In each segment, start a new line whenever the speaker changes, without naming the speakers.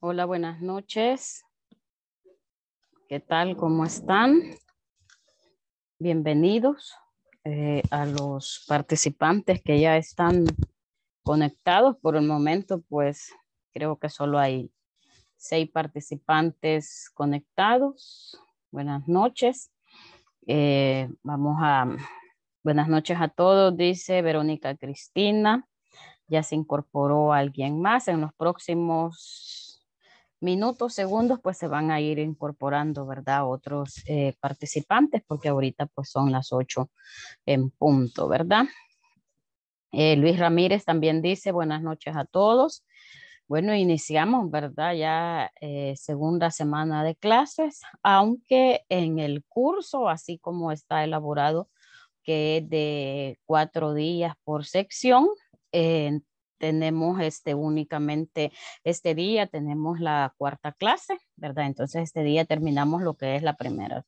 Hola, buenas noches. ¿Qué tal? ¿Cómo están? Bienvenidos eh, a los participantes que ya están conectados. Por el momento, pues creo que solo hay seis participantes conectados. Buenas noches. Eh, vamos a... Buenas noches a todos, dice Verónica Cristina. Ya se incorporó alguien más. En los próximos minutos, segundos, pues se van a ir incorporando, ¿verdad? Otros eh, participantes, porque ahorita pues son las ocho en punto, ¿verdad? Eh, Luis Ramírez también dice buenas noches a todos. Bueno, iniciamos, ¿verdad? Ya eh, segunda semana de clases, aunque en el curso, así como está elaborado, que es de cuatro días por sección, tenemos este únicamente este día tenemos la cuarta clase, ¿verdad? Entonces este día terminamos lo que es la primera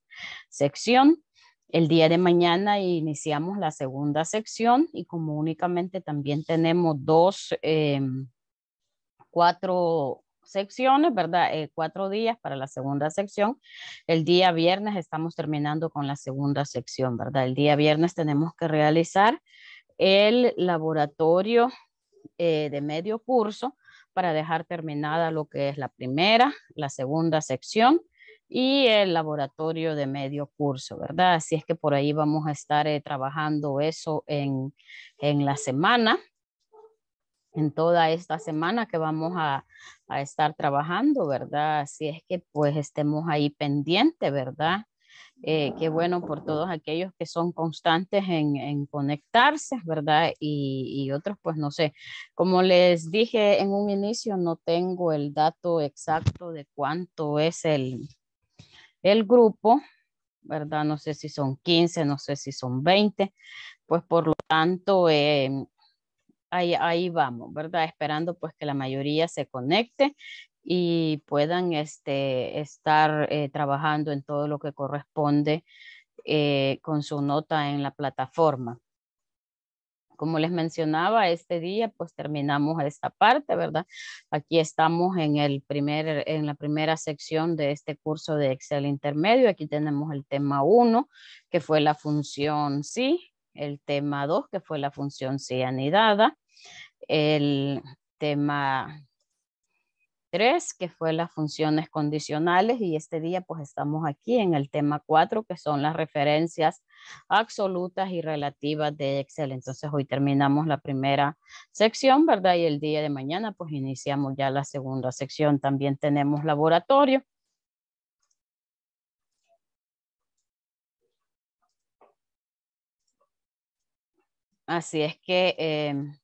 sección. El día de mañana iniciamos la segunda sección y como únicamente también tenemos dos, em, cuatro secciones, ¿verdad? Eh, cuatro días para la segunda sección. El día viernes estamos terminando con la segunda sección, ¿verdad? El día viernes tenemos que realizar el laboratorio eh, de medio curso para dejar terminada lo que es la primera, la segunda sección y el laboratorio de medio curso, ¿verdad? Así es que por ahí vamos a estar eh, trabajando eso en, en, la semana, en toda esta semana que vamos a, a, estar trabajando, ¿verdad? Así es que pues estemos ahí pendiente, ¿verdad? Eh, qué ah, bueno por todos aquellos que son constantes en, conectarse, ¿verdad? Y, otros, pues no sé. Como les dije en un inicio, no tengo el dato exacto de cuánto es el, el grupo, ¿verdad? No sé si son 15, no sé si son 20, pues por lo tanto, eh, ahí, ahí vamos, ¿verdad? Esperando pues que la mayoría se conecte y puedan este, estar eh, trabajando en todo lo que corresponde eh, con su nota en la plataforma. Como les mencionaba, este día pues terminamos esta parte, ¿verdad? Aquí estamos en, el primer, en la primera sección de este curso de Excel intermedio. Aquí tenemos el tema 1, que fue la función sí, el tema 2, que fue la función sí anidada, el tema tres que fue las funciones condicionales, y este día pues estamos aquí en el tema cuatro que son las referencias absolutas y relativas de Excel. Entonces hoy terminamos la primera sección, ¿verdad? Y el día de mañana pues iniciamos ya la segunda sección. También tenemos laboratorio. Así es que em,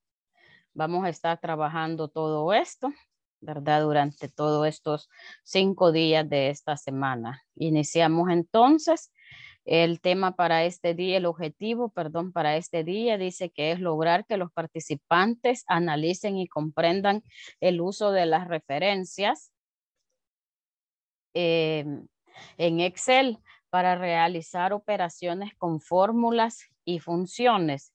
vamos a estar trabajando todo esto. Durante todos estos cinco días de esta semana. Iniciamos entonces el tema para este día, el objetivo, perdón, para este día dice que es lograr que los participantes analicen y comprendan el uso de las referencias eh, en Excel para realizar operaciones con fórmulas y funciones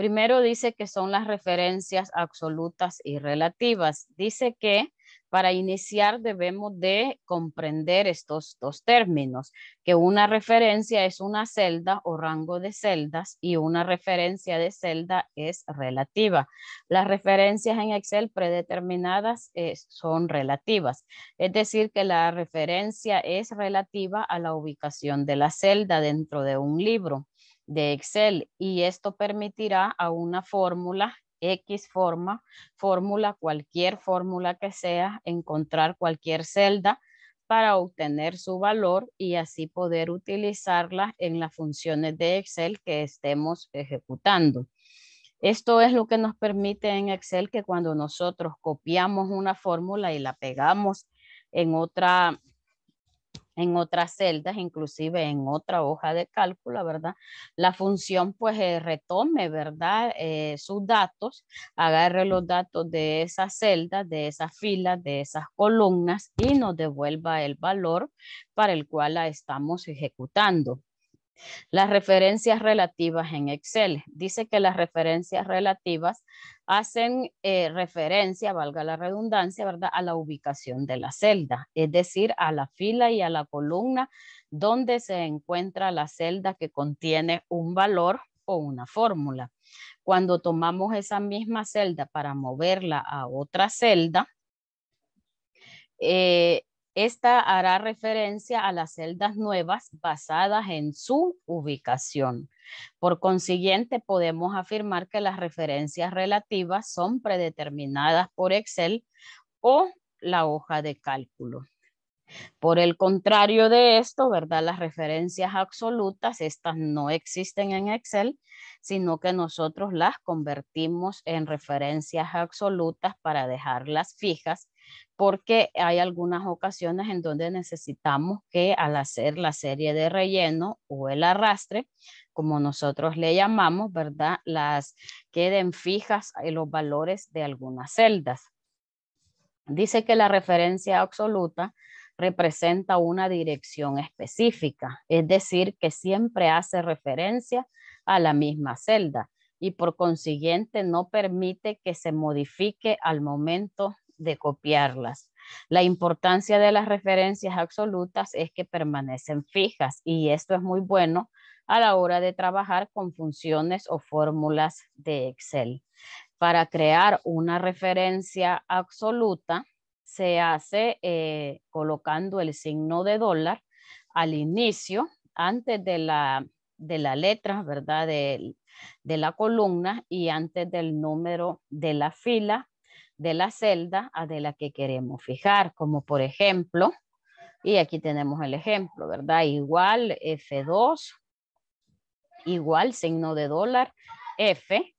Primero dice que son las referencias absolutas y relativas. Dice que para iniciar debemos de comprender estos dos términos, que una referencia es una celda o rango de celdas y una referencia de celda es relativa. Las referencias en Excel predeterminadas eh, son relativas, es decir, que la referencia es relativa a la ubicación de la celda dentro de un libro de Excel y esto permitirá a una fórmula X forma, fórmula, cualquier fórmula que sea, encontrar cualquier celda para obtener su valor y así poder utilizarla en las funciones de Excel que estemos ejecutando. Esto es lo que nos permite en Excel que cuando nosotros copiamos una fórmula y la pegamos en otra en otras celdas, inclusive en otra hoja de cálculo, ¿verdad? La función pues eh, retome, ¿verdad? Eh, sus datos, agarre los datos de esas celdas, de esas filas, de esas columnas y nos devuelva el valor para el cual la estamos ejecutando. Las referencias relativas en Excel. Dice que las referencias relativas hacen eh, referencia, valga la redundancia, ¿verdad?, a la ubicación de la celda, es decir, a la fila y a la columna donde se encuentra la celda que contiene un valor o una fórmula. Cuando tomamos esa misma celda para moverla a otra celda, eh, esta hará referencia a las celdas nuevas basadas en su ubicación. Por consiguiente, podemos afirmar que las referencias relativas son predeterminadas por Excel o la hoja de cálculo. Por el contrario de esto, ¿verdad? Las referencias absolutas, estas no existen en Excel, sino que nosotros las convertimos en referencias absolutas para dejarlas fijas, porque hay algunas ocasiones en donde necesitamos que al hacer la serie de relleno o el arrastre, como nosotros le llamamos, ¿verdad? Las queden fijas en los valores de algunas celdas. Dice que la referencia absoluta representa una dirección específica, es decir, que siempre hace referencia a la misma celda y por consiguiente no permite que se modifique al momento de copiarlas. La importancia de las referencias absolutas es que permanecen fijas y esto es muy bueno a la hora de trabajar con funciones o fórmulas de Excel. Para crear una referencia absoluta, se hace eh, colocando el signo de dólar al inicio, antes de la, de la letra, ¿verdad? De, de la columna y antes del número de la fila de la celda a de la que queremos fijar, como por ejemplo, y aquí tenemos el ejemplo, ¿verdad? Igual F2 igual, signo de dólar, F,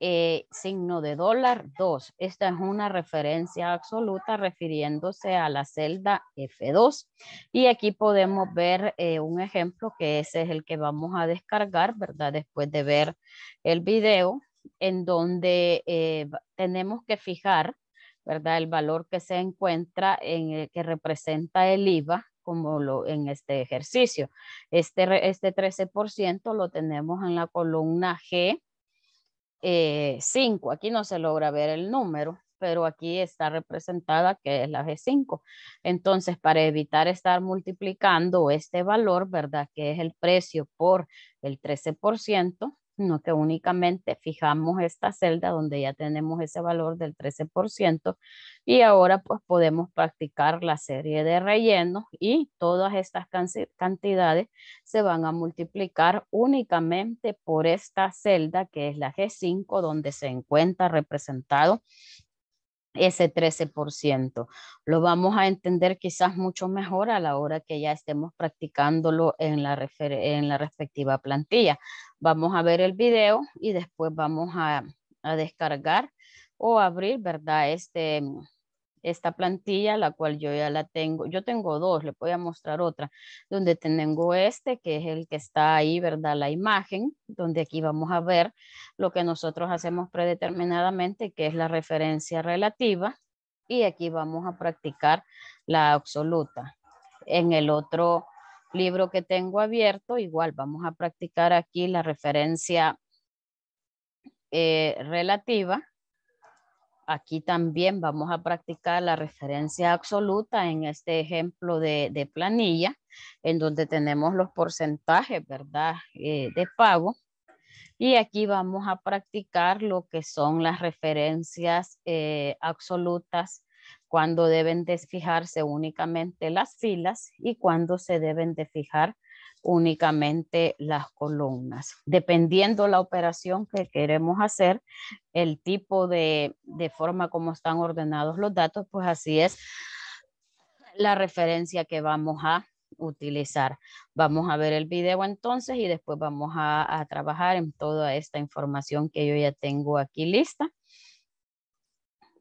eh, signo de dólar 2. Esta es una referencia absoluta refiriéndose a la celda F2. Y aquí podemos ver eh, un ejemplo que ese es el que vamos a descargar, ¿verdad? Después de ver el video en donde eh, tenemos que fijar, ¿verdad? El valor que se encuentra en el que representa el IVA como lo, en este ejercicio. Este, este 13% lo tenemos en la columna G5. Eh, aquí no se logra ver el número, pero aquí está representada que es la G5. Entonces, para evitar estar multiplicando este valor, ¿verdad? Que es el precio por el 13%, no que únicamente fijamos esta celda donde ya tenemos ese valor del 13% y ahora pues podemos practicar la serie de rellenos y todas estas cantidades se van a multiplicar únicamente por esta celda que es la G5 donde se encuentra representado ese 13%. Lo vamos a entender quizás mucho mejor a la hora que ya estemos practicándolo en la, en la respectiva plantilla. Vamos a ver el video y después vamos a, a descargar o abrir, ¿verdad? Este, esta plantilla, la cual yo ya la tengo. Yo tengo dos, le voy a mostrar otra, donde tengo este, que es el que está ahí, ¿verdad? La imagen, donde aquí vamos a ver lo que nosotros hacemos predeterminadamente, que es la referencia relativa, y aquí vamos a practicar la absoluta. En el otro libro que tengo abierto, igual vamos a practicar aquí la referencia eh, relativa Aquí también vamos a practicar la referencia absoluta en este ejemplo de, planilla, en donde tenemos los porcentajes, ¿verdad?, eh, de pago. Y aquí vamos a practicar lo que son las referencias eh, absolutas, cuando deben de fijarse únicamente las filas y cuando se deben de fijar únicamente las columnas. Dependiendo la operación que queremos hacer, el tipo de, forma como están ordenados los datos, pues así es la referencia que vamos a utilizar. Vamos a ver el video entonces y después vamos a, trabajar en toda esta información que yo ya tengo aquí lista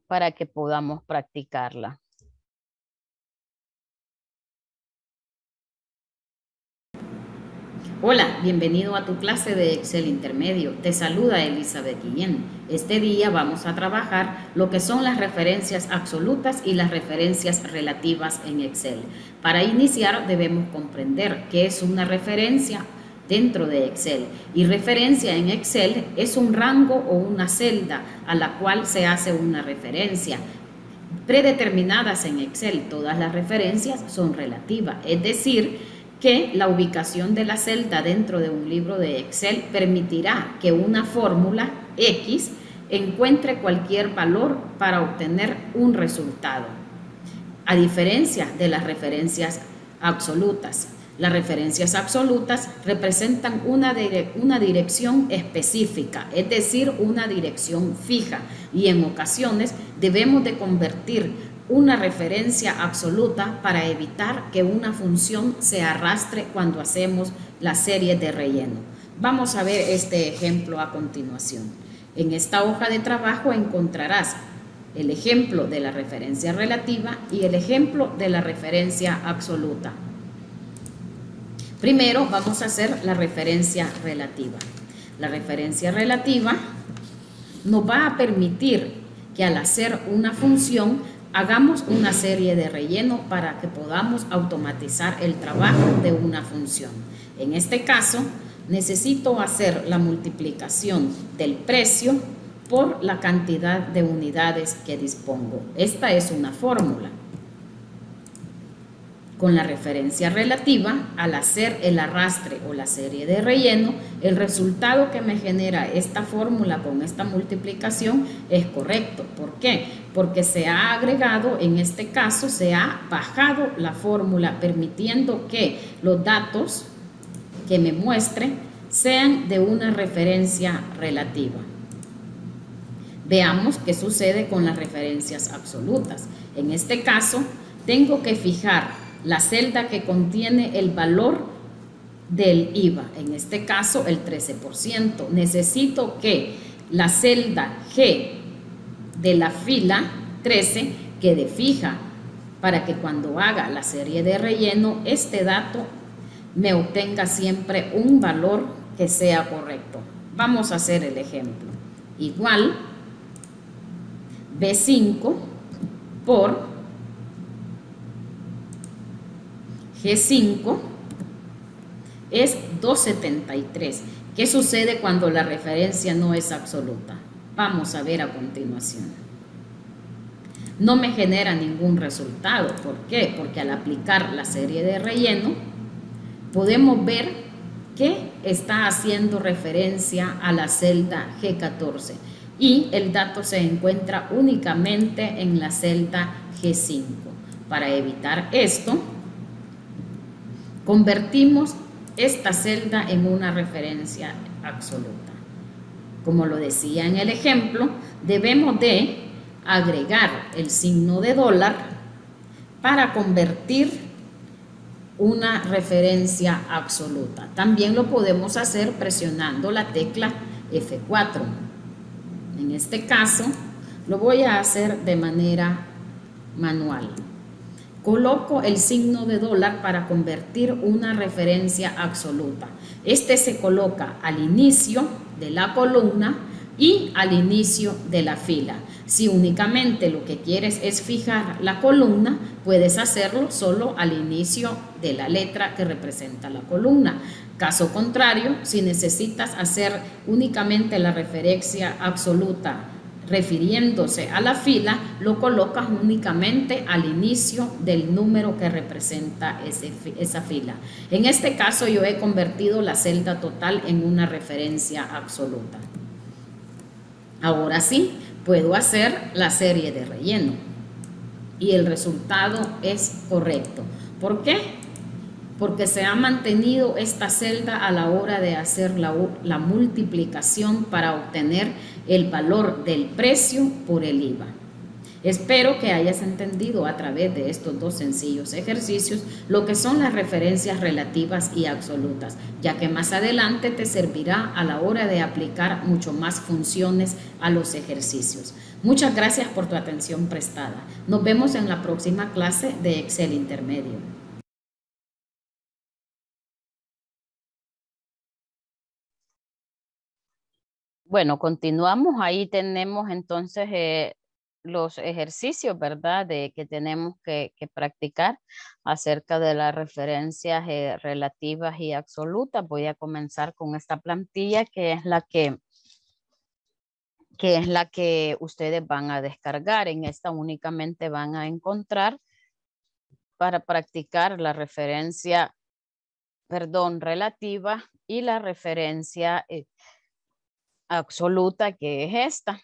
para que podamos practicarla. Hola, bienvenido a tu clase de Excel Intermedio. Te saluda Elizabeth Guillén. Este día vamos a trabajar lo que son las referencias absolutas y las referencias relativas en Excel. Para iniciar debemos comprender qué es una referencia dentro de Excel y referencia en Excel es un rango o una celda a la cual se hace una referencia predeterminadas en Excel. Todas las referencias son relativas, es decir, que la ubicación de la celda dentro de un libro de Excel permitirá que una fórmula X encuentre cualquier valor para obtener un resultado, a diferencia de las referencias absolutas. Las referencias absolutas representan una, una, dirección específica, es decir, una dirección fija, y en ocasiones debemos de convertir una referencia absoluta para evitar que una función se arrastre cuando hacemos la serie de relleno. Vamos a ver este ejemplo a continuación. En esta hoja de trabajo encontrarás el ejemplo de la referencia relativa y el ejemplo de la referencia absoluta. Primero vamos a hacer la referencia relativa. La referencia relativa nos va a permitir que al hacer una función Hagamos una serie de relleno para que podamos automatizar el trabajo de una función. En este caso, necesito hacer la multiplicación del precio por la cantidad de unidades que dispongo. Esta es una fórmula con la referencia relativa, al hacer el arrastre o la serie de relleno, el resultado que me genera esta fórmula con esta multiplicación es correcto. ¿Por qué? Porque se ha agregado, en este caso, se ha bajado la fórmula permitiendo que los datos que me muestre sean de una referencia relativa. Veamos qué sucede con las referencias absolutas. En este caso, tengo que fijar la celda que contiene el valor del IVA, en este caso el 13%. Necesito que la celda G de la fila 13 quede fija para que cuando haga la serie de relleno este dato me obtenga siempre un valor que sea correcto. Vamos a hacer el ejemplo. Igual B5 por G5 es 273. ¿Qué sucede cuando la referencia no es absoluta? Vamos a ver a continuación. No me genera ningún resultado. ¿Por qué? Porque al aplicar la serie de relleno, podemos ver que está haciendo referencia a la celda G14 y el dato se encuentra únicamente en la celda G5. Para evitar esto, Convertimos esta celda en una referencia absoluta. Como lo decía en el ejemplo, debemos de agregar el signo de dólar para convertir una referencia absoluta. También lo podemos hacer presionando la tecla F4. En este caso, lo voy a hacer de manera manual. Coloco el signo de dólar para convertir una referencia absoluta. Este se coloca al inicio de la columna y al inicio de la fila. Si únicamente lo que quieres es fijar la columna, puedes hacerlo solo al inicio de la letra que representa la columna. Caso contrario, si necesitas hacer únicamente la referencia absoluta refiriéndose a la fila, lo colocas únicamente al inicio del número que representa esa fila. En este caso yo he convertido la celda total en una referencia absoluta. Ahora sí, puedo hacer la serie de relleno y el resultado es correcto. ¿Por qué? porque se ha mantenido esta celda a la hora de hacer la, multiplicación para obtener el valor del precio por el IVA. Espero que hayas entendido a través de estos dos sencillos ejercicios lo que son las referencias relativas y absolutas, ya que más adelante te servirá a la hora de aplicar mucho más funciones a los ejercicios. Muchas gracias por tu atención prestada. Nos vemos en la próxima clase de Excel Intermedio. Bueno, continuamos. Ahí tenemos entonces eh, los ejercicios, ¿verdad? De que tenemos que, practicar acerca de las referencias eh, relativas y absolutas. Voy a comenzar con esta plantilla que es la que, es la que ustedes van a descargar. En esta únicamente van a encontrar para practicar la referencia, perdón, relativa y la referencia eh, absoluta que es esta.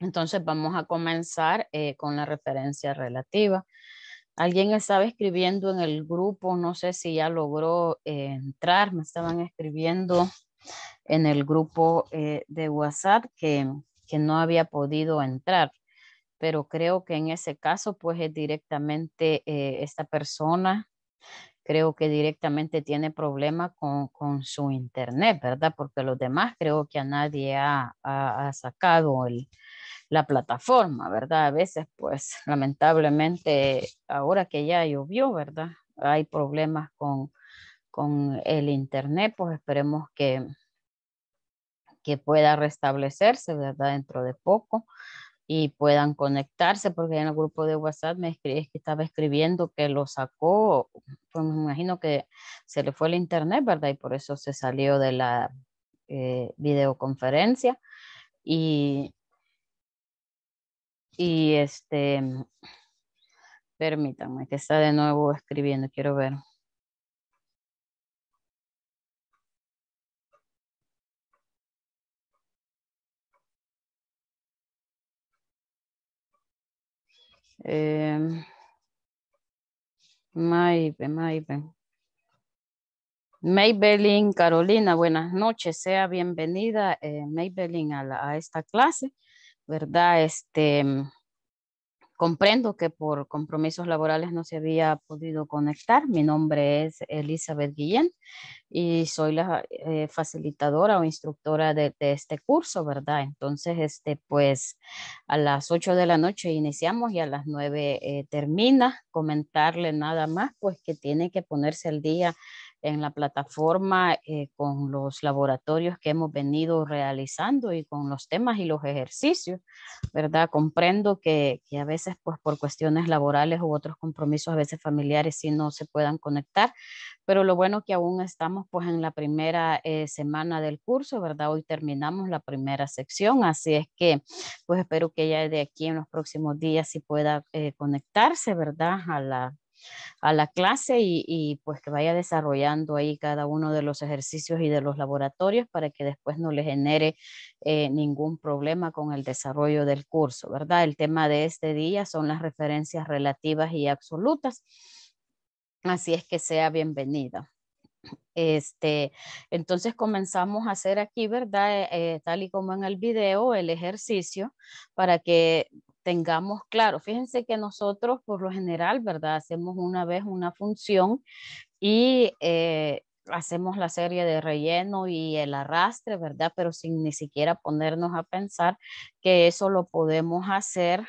Entonces vamos a comenzar eh, con la referencia relativa. Alguien estaba escribiendo en el grupo, no sé si ya logró eh, entrar, me estaban escribiendo en el grupo eh, de WhatsApp que, que no había podido entrar, pero creo que en ese caso pues es directamente esta persona creo que directamente tiene problemas con, su internet, ¿verdad? Porque los demás creo que a nadie ha, sacado la plataforma, ¿verdad? A veces, pues, lamentablemente, ahora que ya llovió, ¿verdad? Hay problemas con, el internet, pues esperemos que, que pueda restablecerse, ¿verdad? Dentro de poco y puedan conectarse, porque en el grupo de WhatsApp me escribí, que estaba escribiendo que lo sacó, pues me imagino que se le fue el internet, ¿verdad? Y por eso se salió de la eh, videoconferencia. Y, y este, permítanme que está de nuevo escribiendo, quiero ver. Em, maybe, Maybelline Carolina, buenas noches, sea bienvenida eh, Maybelline a, esta clase, ¿verdad? Este, Comprendo que por compromisos laborales no se había podido conectar. Mi nombre es Elizabeth Guillén y soy la eh, facilitadora o instructora de, este curso, ¿verdad? Entonces, este, pues a las 8 de la noche iniciamos y a las 9 eh, termina. Comentarle nada más, pues que tiene que ponerse el día en la plataforma eh, con los laboratorios que hemos venido realizando y con los temas y los ejercicios, ¿verdad? Comprendo que, a veces, pues por cuestiones laborales u otros compromisos, a veces familiares, sí no se puedan conectar, pero lo bueno que aún estamos pues en la primera eh, semana del curso, ¿verdad? Hoy terminamos la primera sección, así es que pues espero que ya de aquí en los próximos días sí pueda eh, conectarse, ¿verdad? A la a la clase y, pues que vaya desarrollando ahí cada uno de los ejercicios y de los laboratorios para que después no le genere eh, ningún problema con el desarrollo del curso, ¿verdad? El tema de este día son las referencias relativas y absolutas. Así es que sea bienvenida. Este, entonces comenzamos a hacer aquí, ¿verdad? Eh, eh, tal y como en el video, el ejercicio para que tengamos claro. Fíjense que nosotros por lo general, ¿verdad? Hacemos una vez una función y eh, hacemos la serie de relleno y el arrastre, ¿verdad? Pero sin ni siquiera ponernos a pensar que eso lo podemos hacer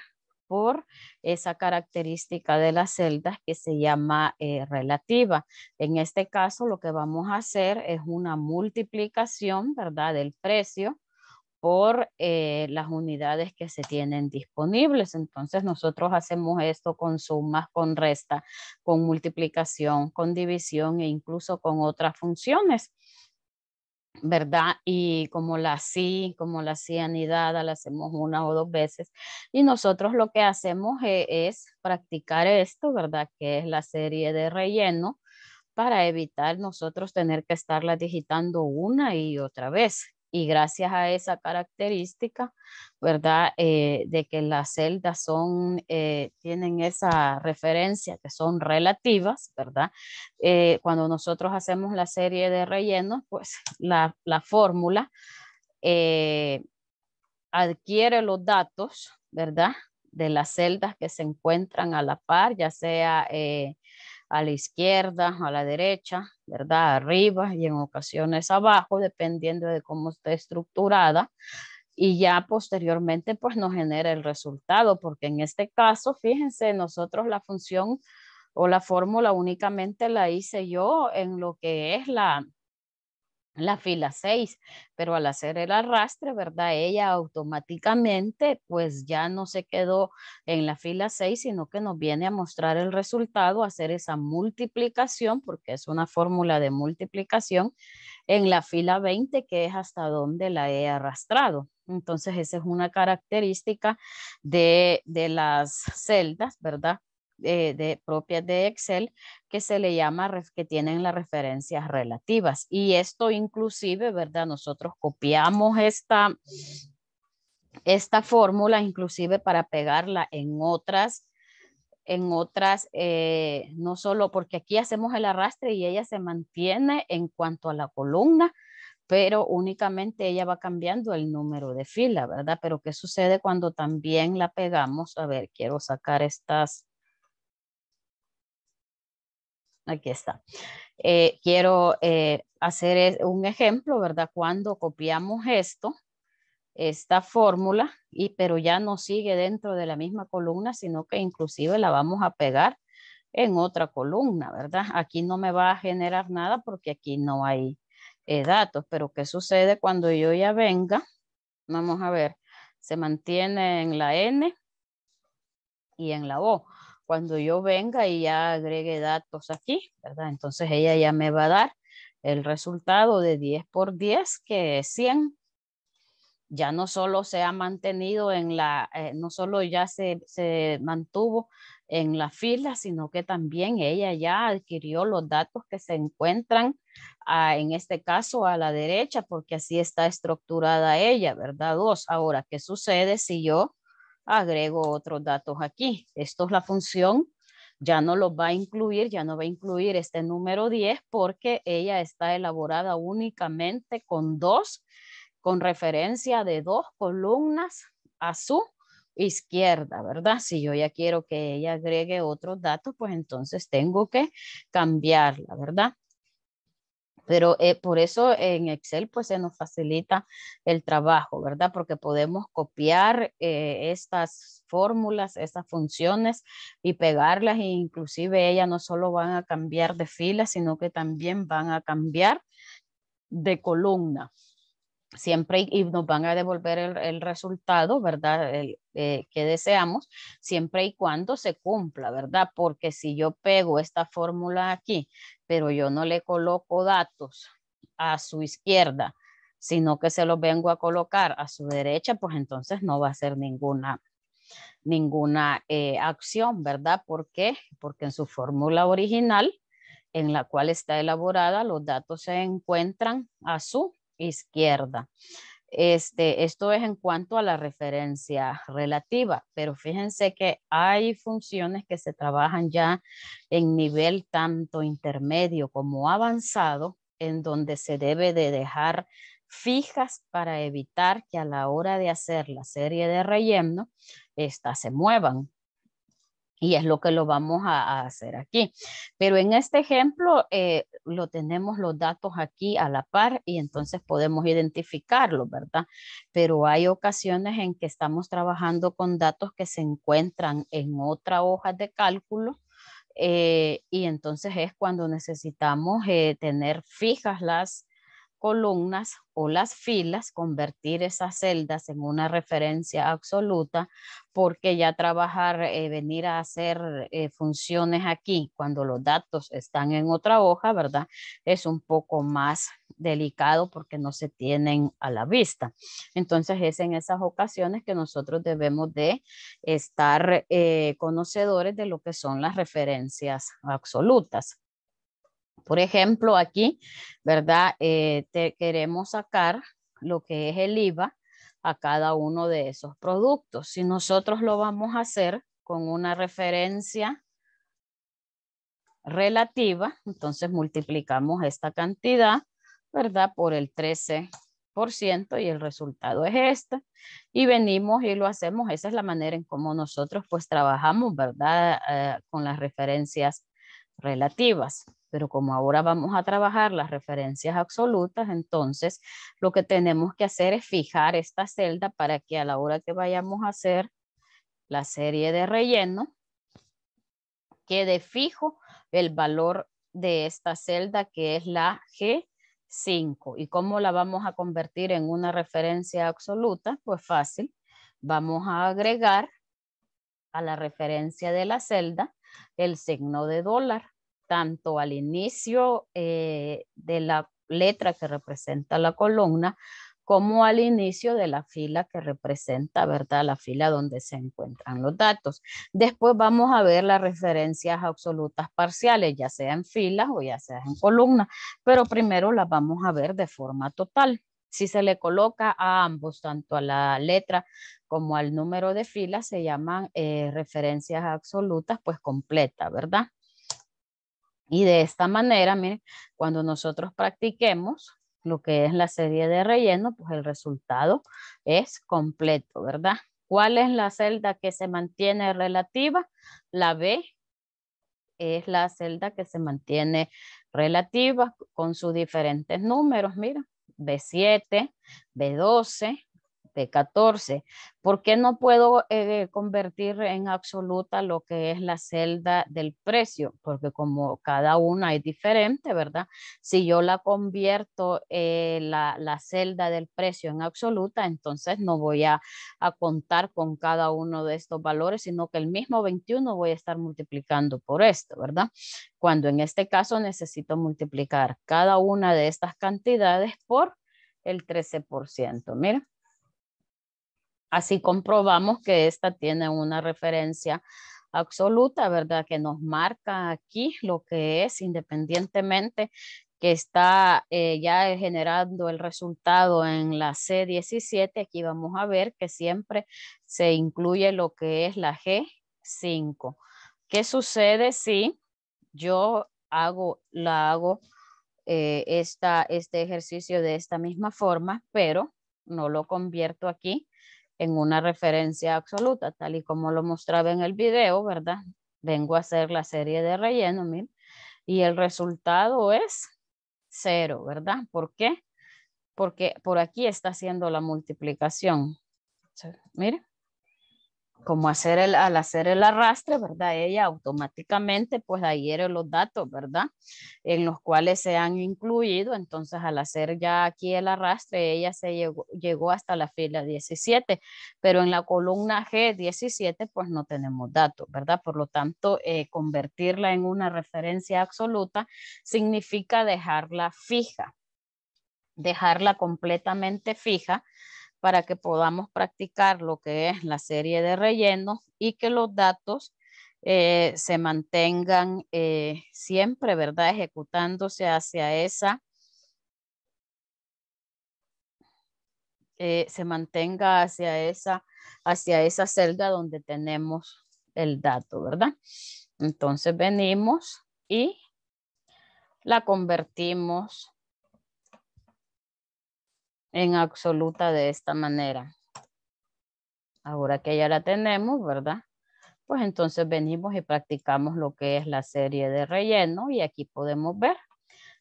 por esa característica de las celdas que se llama eh, relativa. En este caso, lo que vamos a hacer es una multiplicación, ¿verdad?, del precio por eh, las unidades que se tienen disponibles. Entonces nosotros hacemos esto con sumas, con resta, con multiplicación, con división e incluso con otras funciones. ¿verdad? Y como la sí, como la anidada la hacemos una o dos veces. Y nosotros lo que hacemos e, es, practicar esto, ¿verdad? Que es la serie de relleno para evitar nosotros tener que estarla digitando una y otra vez y gracias a esa característica, ¿verdad? Eh, de que las celdas son, eh, tienen esa referencia que son relativas, ¿verdad? Eh, cuando nosotros hacemos la serie de rellenos, pues la, fórmula adquiere los datos, ¿verdad? De las celdas que se encuentran a la par, ya sea a la izquierda, a la derecha, ¿verdad? Arriba y en ocasiones abajo, dependiendo de cómo esté estructurada. Y ya posteriormente, pues nos genera el resultado, porque en este caso, fíjense, nosotros la función o la fórmula únicamente la hice yo en lo que es la, la fila 6, pero al hacer el arrastre, ¿verdad? Ella automáticamente pues ya no se quedó en la fila 6, sino que nos viene a mostrar el resultado, hacer esa multiplicación, porque es una fórmula de multiplicación, en la fila 20, que es hasta donde la he arrastrado. Entonces, esa es una característica de, de las celdas, ¿verdad? Eh, de, propias de Excel que se le llama, que tienen las referencias relativas. Y esto inclusive, ¿verdad? Nosotros copiamos esta, esta fórmula inclusive para pegarla en otras en otras, eh, no solo porque aquí hacemos el arrastre y ella se mantiene en cuanto a la columna, pero únicamente ella va cambiando el número de fila, ¿verdad? Pero ¿qué sucede cuando también la pegamos? A ver, quiero sacar estas, Aquí está. Eh, quiero eh, hacer e, un ejemplo, ¿verdad? Cuando copiamos esto, esta fórmula, y, pero ya no sigue dentro de la misma columna, sino que inclusive la vamos a pegar en otra columna, ¿verdad? Aquí no me va a generar nada porque aquí no hay eh, datos, pero ¿qué sucede cuando yo ya venga? Vamos a ver, se mantiene en la N y en la O cuando yo venga y ya agregue datos aquí, ¿verdad? Entonces ella ya me va a dar el resultado de 10 por 10, que es 100. Ya no solo se ha mantenido en la, eh, no solo ya se, se mantuvo en la fila, sino que también ella ya adquirió los datos que se encuentran, ah, en este caso, a la derecha, porque así está estructurada ella, ¿verdad? Dos. Ahora, ¿qué sucede si yo agrego otros datos aquí. Esto es la función, ya no los va a incluir, ya no va a incluir este número 10 porque ella está elaborada únicamente con dos, con referencia de dos columnas a su izquierda, ¿verdad? Si yo ya quiero que ella agregue otros datos, pues entonces tengo que cambiarla, ¿verdad? Pero eh, por eso en Excel pues se nos facilita el trabajo, ¿verdad? Porque podemos copiar eh, estas fórmulas, estas funciones y pegarlas e inclusive ellas no solo van a cambiar de fila, sino que también van a cambiar de columna siempre y nos van a devolver el, resultado, ¿verdad? El, eh, que deseamos, siempre y cuando se cumpla, ¿verdad? Porque si yo pego esta fórmula aquí, pero yo no le coloco datos a su izquierda, sino que se los vengo a colocar a su derecha, pues entonces no va a ser ninguna, ninguna eh, acción, ¿verdad? ¿Por qué? Porque en su fórmula original, en la cual está elaborada, los datos se encuentran a su izquierda. Este, esto es en cuanto a la referencia relativa, pero fíjense que hay funciones que se trabajan ya en nivel tanto intermedio como avanzado, en donde se debe de dejar fijas para evitar que a la hora de hacer la serie de relleno, estas se muevan. Y es lo que lo vamos a, hacer aquí. Pero en este ejemplo eh, lo tenemos los datos aquí a la par y entonces podemos identificarlo, ¿verdad? Pero hay ocasiones en que estamos trabajando con datos que se encuentran en otra hoja de cálculo eh, y entonces es cuando necesitamos eh, tener fijas las columnas o las filas, convertir esas celdas en una referencia absoluta, porque ya trabajar, eh, venir a hacer eh, funciones aquí cuando los datos están en otra hoja, ¿verdad? Es un poco más delicado porque no se tienen a la vista. Entonces es en esas ocasiones que nosotros debemos de estar eh, conocedores de lo que son las referencias absolutas. Por ejemplo, aquí, ¿verdad? Eh, te queremos sacar lo que es el IVA a cada uno de esos productos. Si nosotros lo vamos a hacer con una referencia relativa, entonces multiplicamos esta cantidad, ¿verdad? Por el 13% y el resultado es este. Y venimos y lo hacemos. Esa es la manera en cómo nosotros pues trabajamos, ¿verdad? Eh, con las referencias relativas. Pero como ahora vamos a trabajar las referencias absolutas, entonces lo que tenemos que hacer es fijar esta celda para que a la hora que vayamos a hacer la serie de relleno, quede fijo el valor de esta celda que es la G5. ¿Y cómo la vamos a convertir en una referencia absoluta? Pues fácil. Vamos a agregar a la referencia de la celda el signo de dólar, tanto al inicio eh, de la letra que representa la columna como al inicio de la fila que representa, ¿verdad? La fila donde se encuentran los datos. Después vamos a ver las referencias absolutas parciales, ya sea en filas o ya sea en columnas, pero primero las vamos a ver de forma total. Si se le coloca a ambos, tanto a la letra como al número de filas, se llaman eh, referencias absolutas, pues completa, ¿verdad? Y de esta manera, miren, cuando nosotros practiquemos lo que es la serie de relleno, pues el resultado es completo, ¿verdad? ¿Cuál es la celda que se mantiene relativa? La B es la celda que se mantiene relativa con sus diferentes números, mira. B7, B12, 14. ¿Por qué no puedo eh, convertir en absoluta lo que es la celda del precio? Porque como cada una es diferente, ¿verdad? Si yo la convierto eh, la, la, celda del precio en absoluta, entonces no voy a, a contar con cada uno de estos valores, sino que el mismo 21 voy a estar multiplicando por esto, ¿verdad? Cuando en este caso necesito multiplicar cada una de estas cantidades por el 13%. Mira, Así comprobamos que esta tiene una referencia absoluta, ¿verdad? Que nos marca aquí lo que es, independientemente que está eh, ya generando el resultado en la C17, aquí vamos a ver que siempre se incluye lo que es la G5. ¿Qué sucede si yo hago, la hago eh, este ejercicio de esta misma forma, pero no lo convierto aquí, en una referencia absoluta, tal y como lo mostraba en el video, ¿verdad? Vengo a hacer la serie de relleno, mil, y el resultado es cero, ¿verdad? ¿Por qué? Porque por aquí está haciendo la multiplicación. Mire, como hacer el, al hacer el arrastre, ¿verdad? Ella automáticamente pues adhiere los datos, ¿verdad? En los cuales se han incluido, entonces al hacer ya aquí el arrastre, ella se llegó, llegó hasta la fila 17, pero en la columna G17 pues no tenemos datos, ¿verdad? Por lo tanto, eh, convertirla en una referencia absoluta significa dejarla fija, dejarla completamente fija para que podamos practicar lo que es la serie de rellenos y que los datos eh, se mantengan eh, siempre, ¿verdad? Ejecutándose hacia esa, eh, se mantenga hacia esa, hacia esa celda donde tenemos el dato, ¿verdad? Entonces venimos y la convertimos en absoluta de esta manera. Ahora que ya la tenemos, ¿verdad? Pues entonces venimos y practicamos lo que es la serie de relleno y aquí podemos ver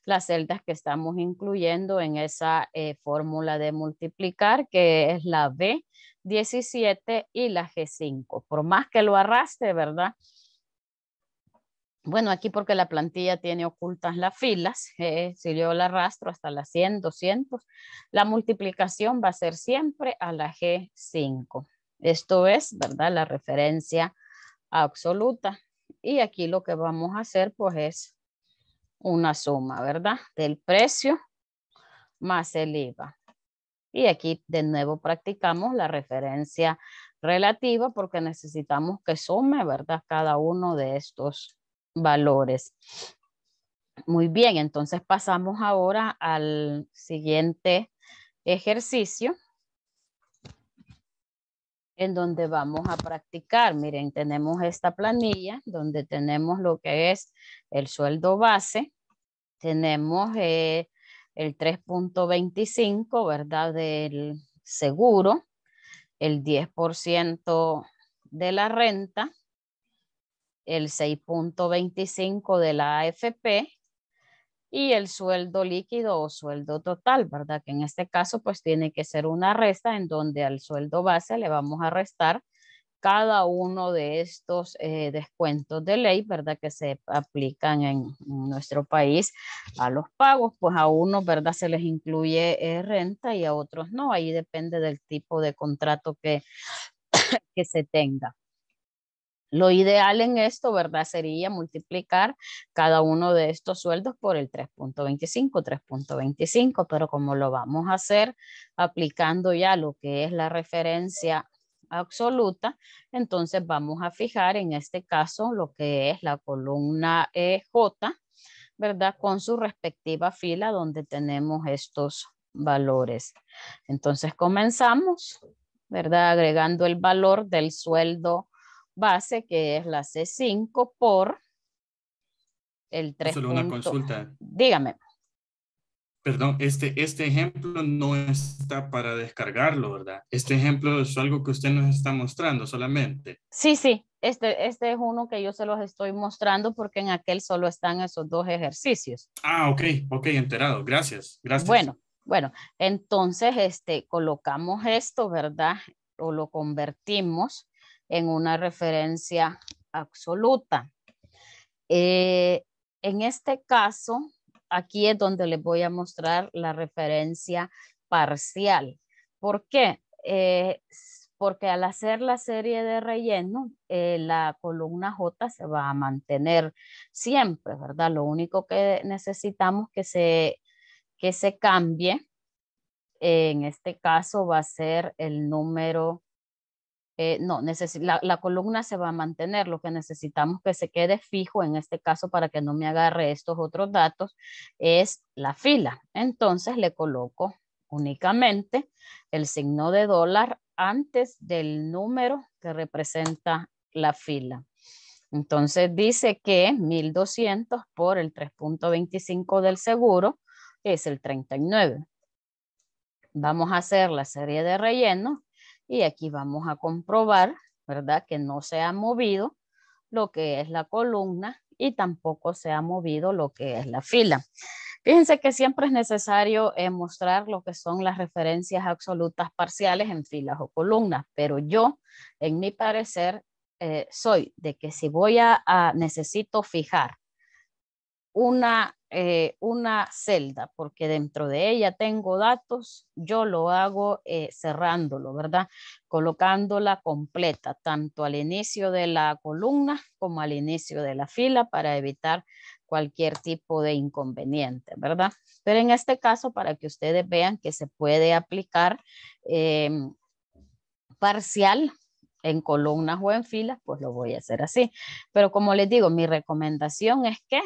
las celdas que estamos incluyendo en esa eh, fórmula de multiplicar que es la B17 y la G5. Por más que lo arrastre, ¿verdad? Bueno, aquí porque la plantilla tiene ocultas las filas, eh, si yo la arrastro hasta las 100, 200, la multiplicación va a ser siempre a la G5. Esto es, ¿verdad? La referencia absoluta. Y aquí lo que vamos a hacer, pues, es una suma, ¿verdad? Del precio más el IVA. Y aquí de nuevo practicamos la referencia relativa porque necesitamos que sume, ¿verdad? Cada uno de estos valores. Muy bien, entonces pasamos ahora al siguiente ejercicio en donde vamos a practicar. Miren, tenemos esta planilla donde tenemos lo que es el sueldo base, tenemos eh, el 3.25, ¿verdad? Del seguro, el 10% de la renta, el 6.25 de la AFP y el sueldo líquido o sueldo total, ¿verdad? Que en este caso pues tiene que ser una resta en donde al sueldo base le vamos a restar cada uno de estos eh, descuentos de ley, ¿verdad? Que se aplican en, nuestro país a los pagos, pues a unos, ¿verdad? Se les incluye eh, renta y a otros no, ahí depende del tipo de contrato que, que se tenga. Lo ideal en esto, ¿verdad? Sería multiplicar cada uno de estos sueldos por el 3.25, 3.25, pero como lo vamos a hacer aplicando ya lo que es la referencia absoluta, entonces vamos a fijar en este caso lo que es la columna e J, ¿verdad? Con su respectiva fila donde tenemos estos valores. Entonces comenzamos, ¿verdad? Agregando el valor del sueldo base, que es la C5 por el 3. Solo una consulta. Dígame. Perdón, este, este ejemplo no está para descargarlo, ¿verdad? Este ejemplo es algo que usted nos está mostrando solamente. Sí, sí, este, este es uno que yo se los estoy mostrando porque en aquel solo están esos dos ejercicios. Ah, ok, ok, enterado, gracias, gracias. Bueno, bueno, entonces este, colocamos esto, ¿verdad? O lo convertimos en una referencia absoluta. Eh, en este caso, aquí es donde les voy a mostrar la referencia parcial. ¿Por qué? Eh, porque al hacer la serie de relleno, eh, la columna J se va a mantener siempre, ¿verdad? Lo único que necesitamos que se, que se cambie, en este caso va a ser el número eh, no, la, la, columna se va a mantener, lo que necesitamos que se quede fijo en este caso para que no me agarre estos otros datos es la fila. Entonces le coloco únicamente el signo de dólar antes del número que representa la fila. Entonces dice que 1200 por el 3.25 del seguro es el 39. Vamos a hacer la serie de rellenos y aquí vamos a comprobar, ¿verdad? Que no se ha movido lo que es la columna y tampoco se ha movido lo que es la fila. Fíjense que siempre es necesario eh, mostrar lo que son las referencias absolutas parciales en filas o columnas, pero yo, en mi parecer, eh, soy de que si voy a, a necesito fijar una eh, una celda, porque dentro de ella tengo datos, yo lo hago eh, cerrándolo, ¿verdad? Colocándola completa, tanto al inicio de la columna como al inicio de la fila para evitar cualquier tipo de inconveniente, ¿verdad? Pero en este caso, para que ustedes vean que se puede aplicar eh, parcial en columnas o en filas, pues lo voy a hacer así. Pero como les digo, mi recomendación es que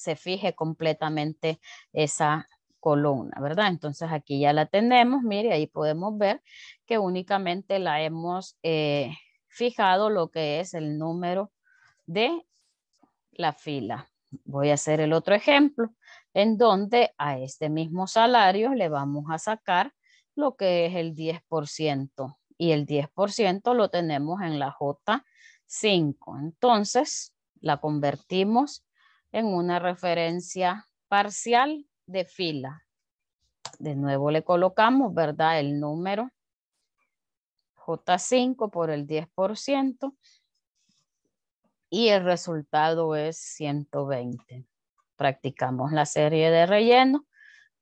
se fije completamente esa columna, ¿verdad? Entonces aquí ya la tenemos, mire, ahí podemos ver que únicamente la hemos eh, fijado lo que es el número de la fila. Voy a hacer el otro ejemplo, en donde a este mismo salario le vamos a sacar lo que es el 10%, y el 10% lo tenemos en la J5. Entonces, la convertimos en una referencia parcial de fila. De nuevo le colocamos, ¿verdad? El número J5 por el 10% y el resultado es 120. Practicamos la serie de relleno.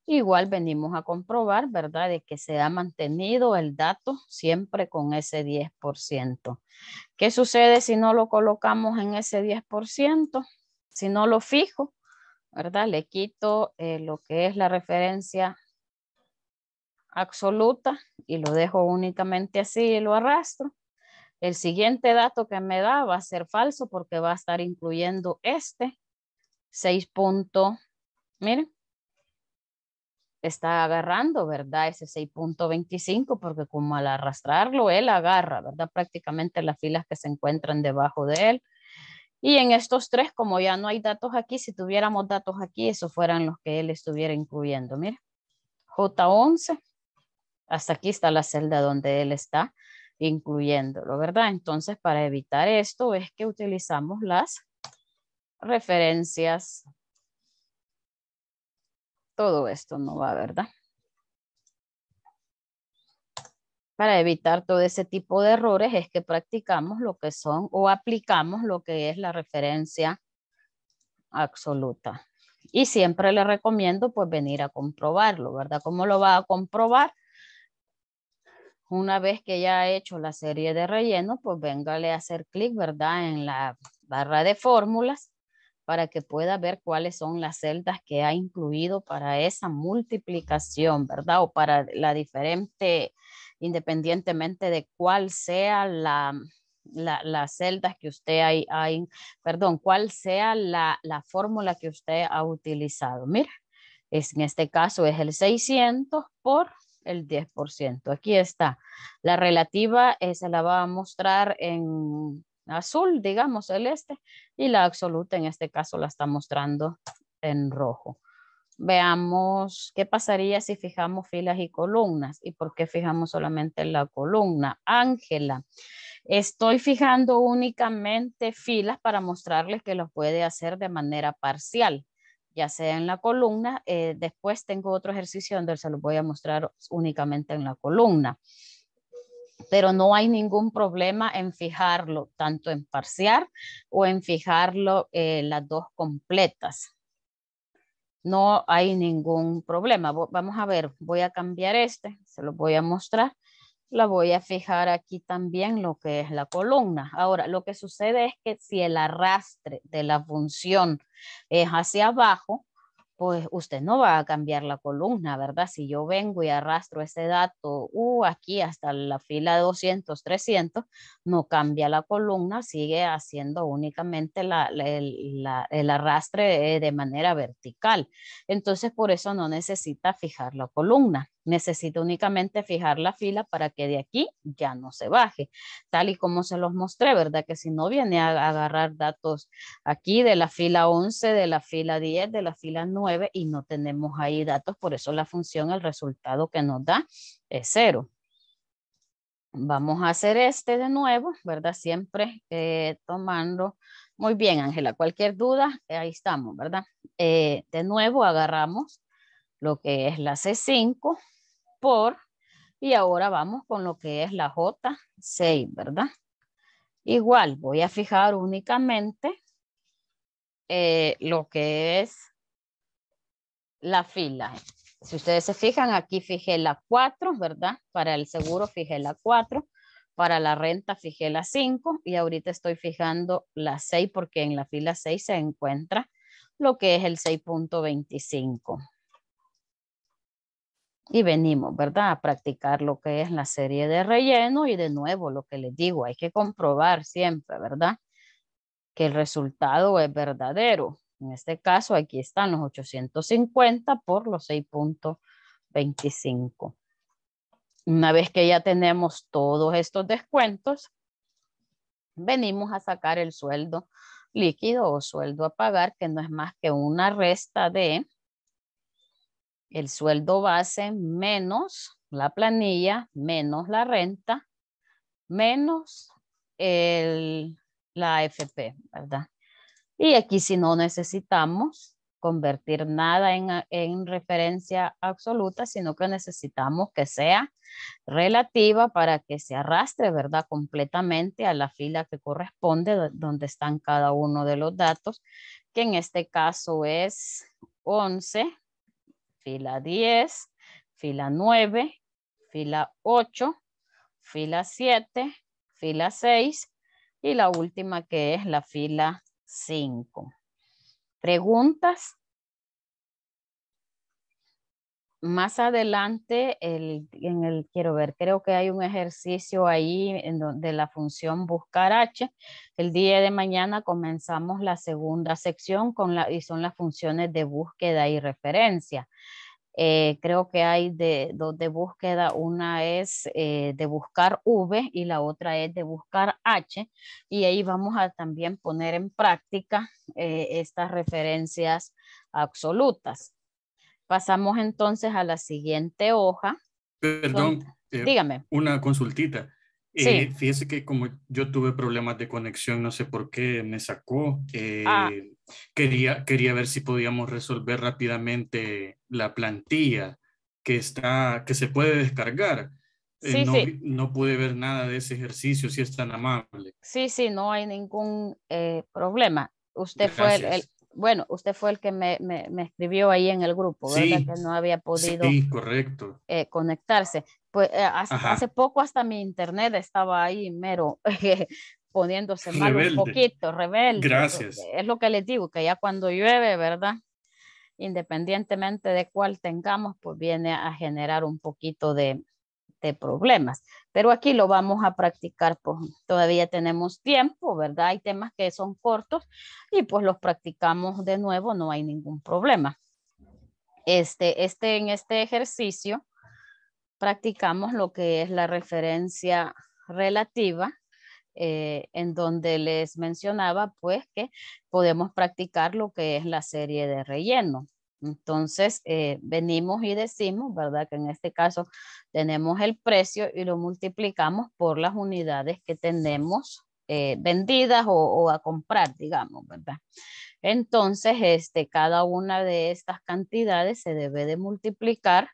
Igual venimos a comprobar, ¿verdad? De que se ha mantenido el dato siempre con ese 10%. ¿Qué sucede si no lo colocamos en ese 10%? si no lo fijo, ¿verdad? Le quito eh, lo que es la referencia absoluta y lo dejo únicamente así y lo arrastro. El siguiente dato que me da va a ser falso porque va a estar incluyendo este 6. miren, está agarrando, ¿verdad? Ese 6.25 porque como al arrastrarlo él agarra, ¿verdad? Prácticamente las filas que se encuentran debajo de él y en estos tres, como ya no hay datos aquí, si tuviéramos datos aquí, esos fueran los que él estuviera incluyendo. Mira, J11, hasta aquí está la celda donde él está incluyéndolo, ¿verdad? Entonces, para evitar esto es que utilizamos las referencias. Todo esto no va, ¿verdad? para evitar todo ese tipo de errores es que practicamos lo que son o aplicamos lo que es la referencia absoluta. Y siempre le recomiendo pues venir a comprobarlo, ¿verdad? ¿Cómo lo va a comprobar? Una vez que ya ha hecho la serie de relleno, pues véngale a hacer clic, ¿verdad? En la barra de fórmulas para que pueda ver cuáles son las celdas que ha incluido para esa multiplicación, ¿verdad? O para la diferente independientemente de cuál sea la, celdas que usted hay, perdón, cuál sea la, fórmula que usted ha utilizado. Mira, en este caso es el 600 por el 10%. Aquí está. La relativa eh, se la va a mostrar en azul, digamos, este. y la absoluta en este caso la está mostrando en rojo veamos qué pasaría si fijamos filas y columnas y por qué fijamos solamente la columna. Ángela, estoy fijando únicamente filas para mostrarles que lo puede hacer de manera parcial, ya sea en la columna. Eh, después tengo otro ejercicio donde se los voy a mostrar únicamente en la columna. Pero no hay ningún problema en fijarlo, tanto en parcial o en fijarlo eh, las dos completas no hay ningún problema. Vamos a ver, voy a cambiar este, se lo voy a mostrar. La voy a fijar aquí también lo que es la columna. Ahora, lo que sucede es que si el arrastre de la función es hacia abajo, pues usted no va a cambiar la columna, ¿verdad? Si yo vengo y arrastro ese dato, uh, aquí hasta la fila 200, 300, no cambia la columna, sigue haciendo únicamente el arrastre eh, de manera vertical. Entonces, por eso no necesita fijar la columna. Necesito únicamente fijar la fila para que de aquí ya no se baje, tal y como se los mostré, ¿verdad? Que si no viene a agarrar datos aquí de la fila 11, de la fila 10, de la fila 9 y no tenemos ahí datos, por eso la función, el resultado que nos da es cero. Vamos a hacer este de nuevo, ¿verdad? Siempre eh, tomando. Muy bien, Ángela, cualquier duda, ahí estamos, ¿verdad? Eh, de nuevo agarramos lo que es la C5, por, y ahora vamos con lo que es la J6, ¿verdad? Igual, voy a fijar únicamente eh, lo que es la fila. Si ustedes se fijan, aquí fijé la 4, ¿verdad? Para el seguro fijé la 4, para la renta fijé la 5 y ahorita estoy fijando la 6 porque en la fila 6 se encuentra lo que es el 6.25 y venimos, ¿verdad? A practicar lo que es la serie de relleno y de nuevo lo que les digo, hay que comprobar siempre, ¿verdad? Que el resultado es verdadero. En este caso, aquí están los 850 por los 6.25. Una vez que ya tenemos todos estos descuentos, venimos a sacar el sueldo líquido o sueldo a pagar, que no es más que una resta de el sueldo base menos la planilla, menos la renta, menos el, la AFP, ¿verdad? Y aquí si no necesitamos convertir nada en, en, referencia absoluta, sino que necesitamos que sea relativa para que se arrastre, ¿verdad? Completamente a la fila que corresponde, donde están cada uno de los datos, que en este caso es 11 fila 10, fila 9, fila 8, fila 7, fila 6 y la última que es la fila 5. Preguntas más adelante, en el, quiero ver, creo que hay un ejercicio ahí en donde la función buscar H. El día de mañana comenzamos la segunda sección con la, y son las funciones de búsqueda y referencia. Eh, creo que hay de, dos de búsqueda, una es eh, de buscar V y la otra es de buscar H. Y ahí vamos a también poner en práctica eh, estas referencias absolutas. Pasamos entonces a la siguiente hoja. Perdón, eh, dígame. Una consultita. sí. Eh, fíjese que como yo tuve problemas de conexión, no sé por qué me sacó. Eh, ah. quería, quería ver si podíamos resolver rápidamente la plantilla que, está, que se puede descargar. Sí, no, sí. no, pude ver nada de ese ejercicio, si es tan amable. Sí, sí, no hay ningún problema. Usted fue el bueno, usted fue el que me, me, escribió ahí en el grupo, ¿verdad? que no había podido sí, correcto. Eh, conectarse. Pues eh, hace, poco hasta mi internet estaba ahí, mero, poniéndose mal un poquito, rebelde. Gracias. Es lo que les digo, que ya cuando llueve, ¿verdad? Independientemente de cuál tengamos, pues viene a generar un poquito de, de problemas. Pero aquí lo vamos a practicar, pues todavía tenemos tiempo, ¿verdad? Hay temas que son cortos y pues los practicamos de nuevo, no hay ningún problema. Este, este, en este ejercicio practicamos lo que es la referencia relativa, eh, en donde les mencionaba pues que podemos practicar lo que es la serie de relleno. Entonces, eh, venimos y decimos, ¿verdad? Que en este caso tenemos el precio y lo multiplicamos por las unidades que tenemos eh, vendidas o, a comprar, digamos, ¿verdad? Entonces, este, cada una de estas cantidades se debe de multiplicar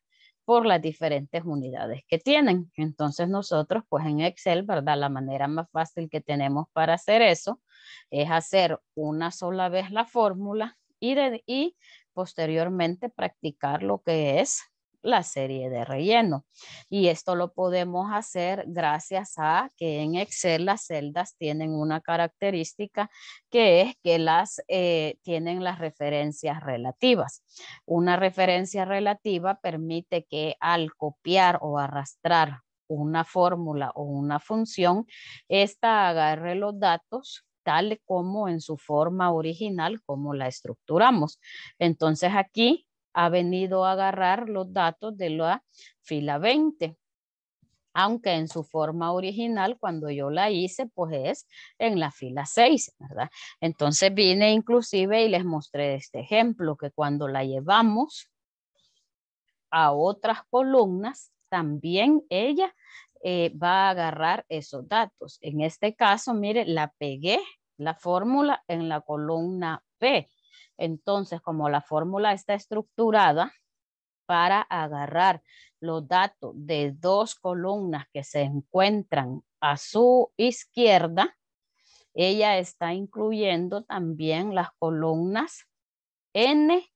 por las diferentes unidades que tienen. Entonces nosotros, pues en Excel, ¿verdad? La manera más fácil que tenemos para hacer eso es hacer una sola vez la fórmula y, y posteriormente practicar lo que es la serie de relleno. Y esto lo podemos hacer gracias a que en Excel las celdas tienen una característica que es que las eh, tienen las referencias relativas. Una referencia relativa permite que al copiar o arrastrar una fórmula o una función, esta agarre los datos tal como en su forma original, como la estructuramos. Entonces aquí ha venido a agarrar los datos de la fila 20 aunque en su forma original, cuando yo la hice, pues es en la fila 6, ¿verdad? Entonces vine inclusive y les mostré este ejemplo, que cuando la llevamos a otras columnas, también ella eh, va a agarrar esos datos. En este caso, mire, la pegué la fórmula en la columna P. Entonces, como la fórmula está estructurada para agarrar los datos de dos columnas que se encuentran a su izquierda, ella está incluyendo también las columnas N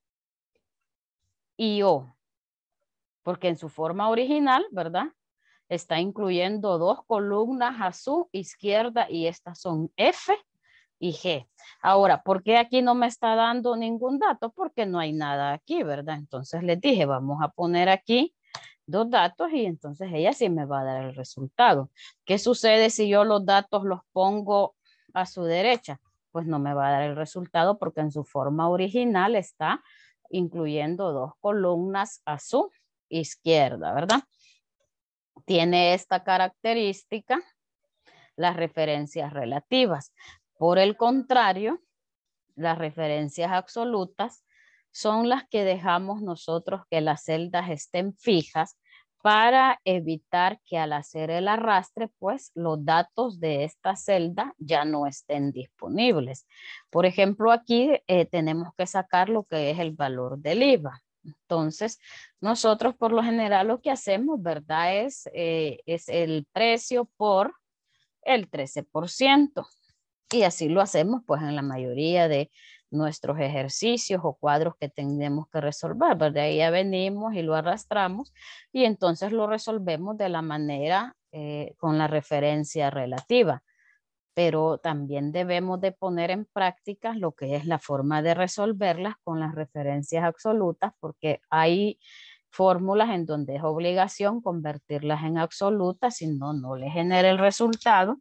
y O, porque en su forma original, ¿verdad? está incluyendo dos columnas a su izquierda y estas son F y G. Ahora, ¿por qué aquí no me está dando ningún dato? Porque no hay nada aquí, ¿verdad? Entonces les dije, vamos a poner aquí dos datos y entonces ella sí me va a dar el resultado. ¿Qué sucede si yo los datos los pongo a su derecha? Pues no me va a dar el resultado porque en su forma original está incluyendo dos columnas a su izquierda, ¿verdad? tiene esta característica las referencias relativas. Por el contrario, las referencias absolutas son las que dejamos nosotros que las celdas estén fijas para evitar que al hacer el arrastre, pues los datos de esta celda ya no estén disponibles. Por ejemplo, aquí eh, tenemos que sacar lo que es el valor del IVA. Entonces, nosotros por lo general lo que hacemos, ¿verdad? Es, eh, el precio por el 13%. Y así lo hacemos pues en la mayoría de nuestros ejercicios o cuadros que tenemos que resolver, ¿verdad? Ahí ya venimos y lo arrastramos y entonces lo resolvemos de la manera eh, con la referencia relativa pero también debemos de poner en práctica lo que es la forma de resolverlas con las referencias absolutas, porque hay fórmulas en donde es obligación convertirlas en absolutas, si no, no le genera el resultado.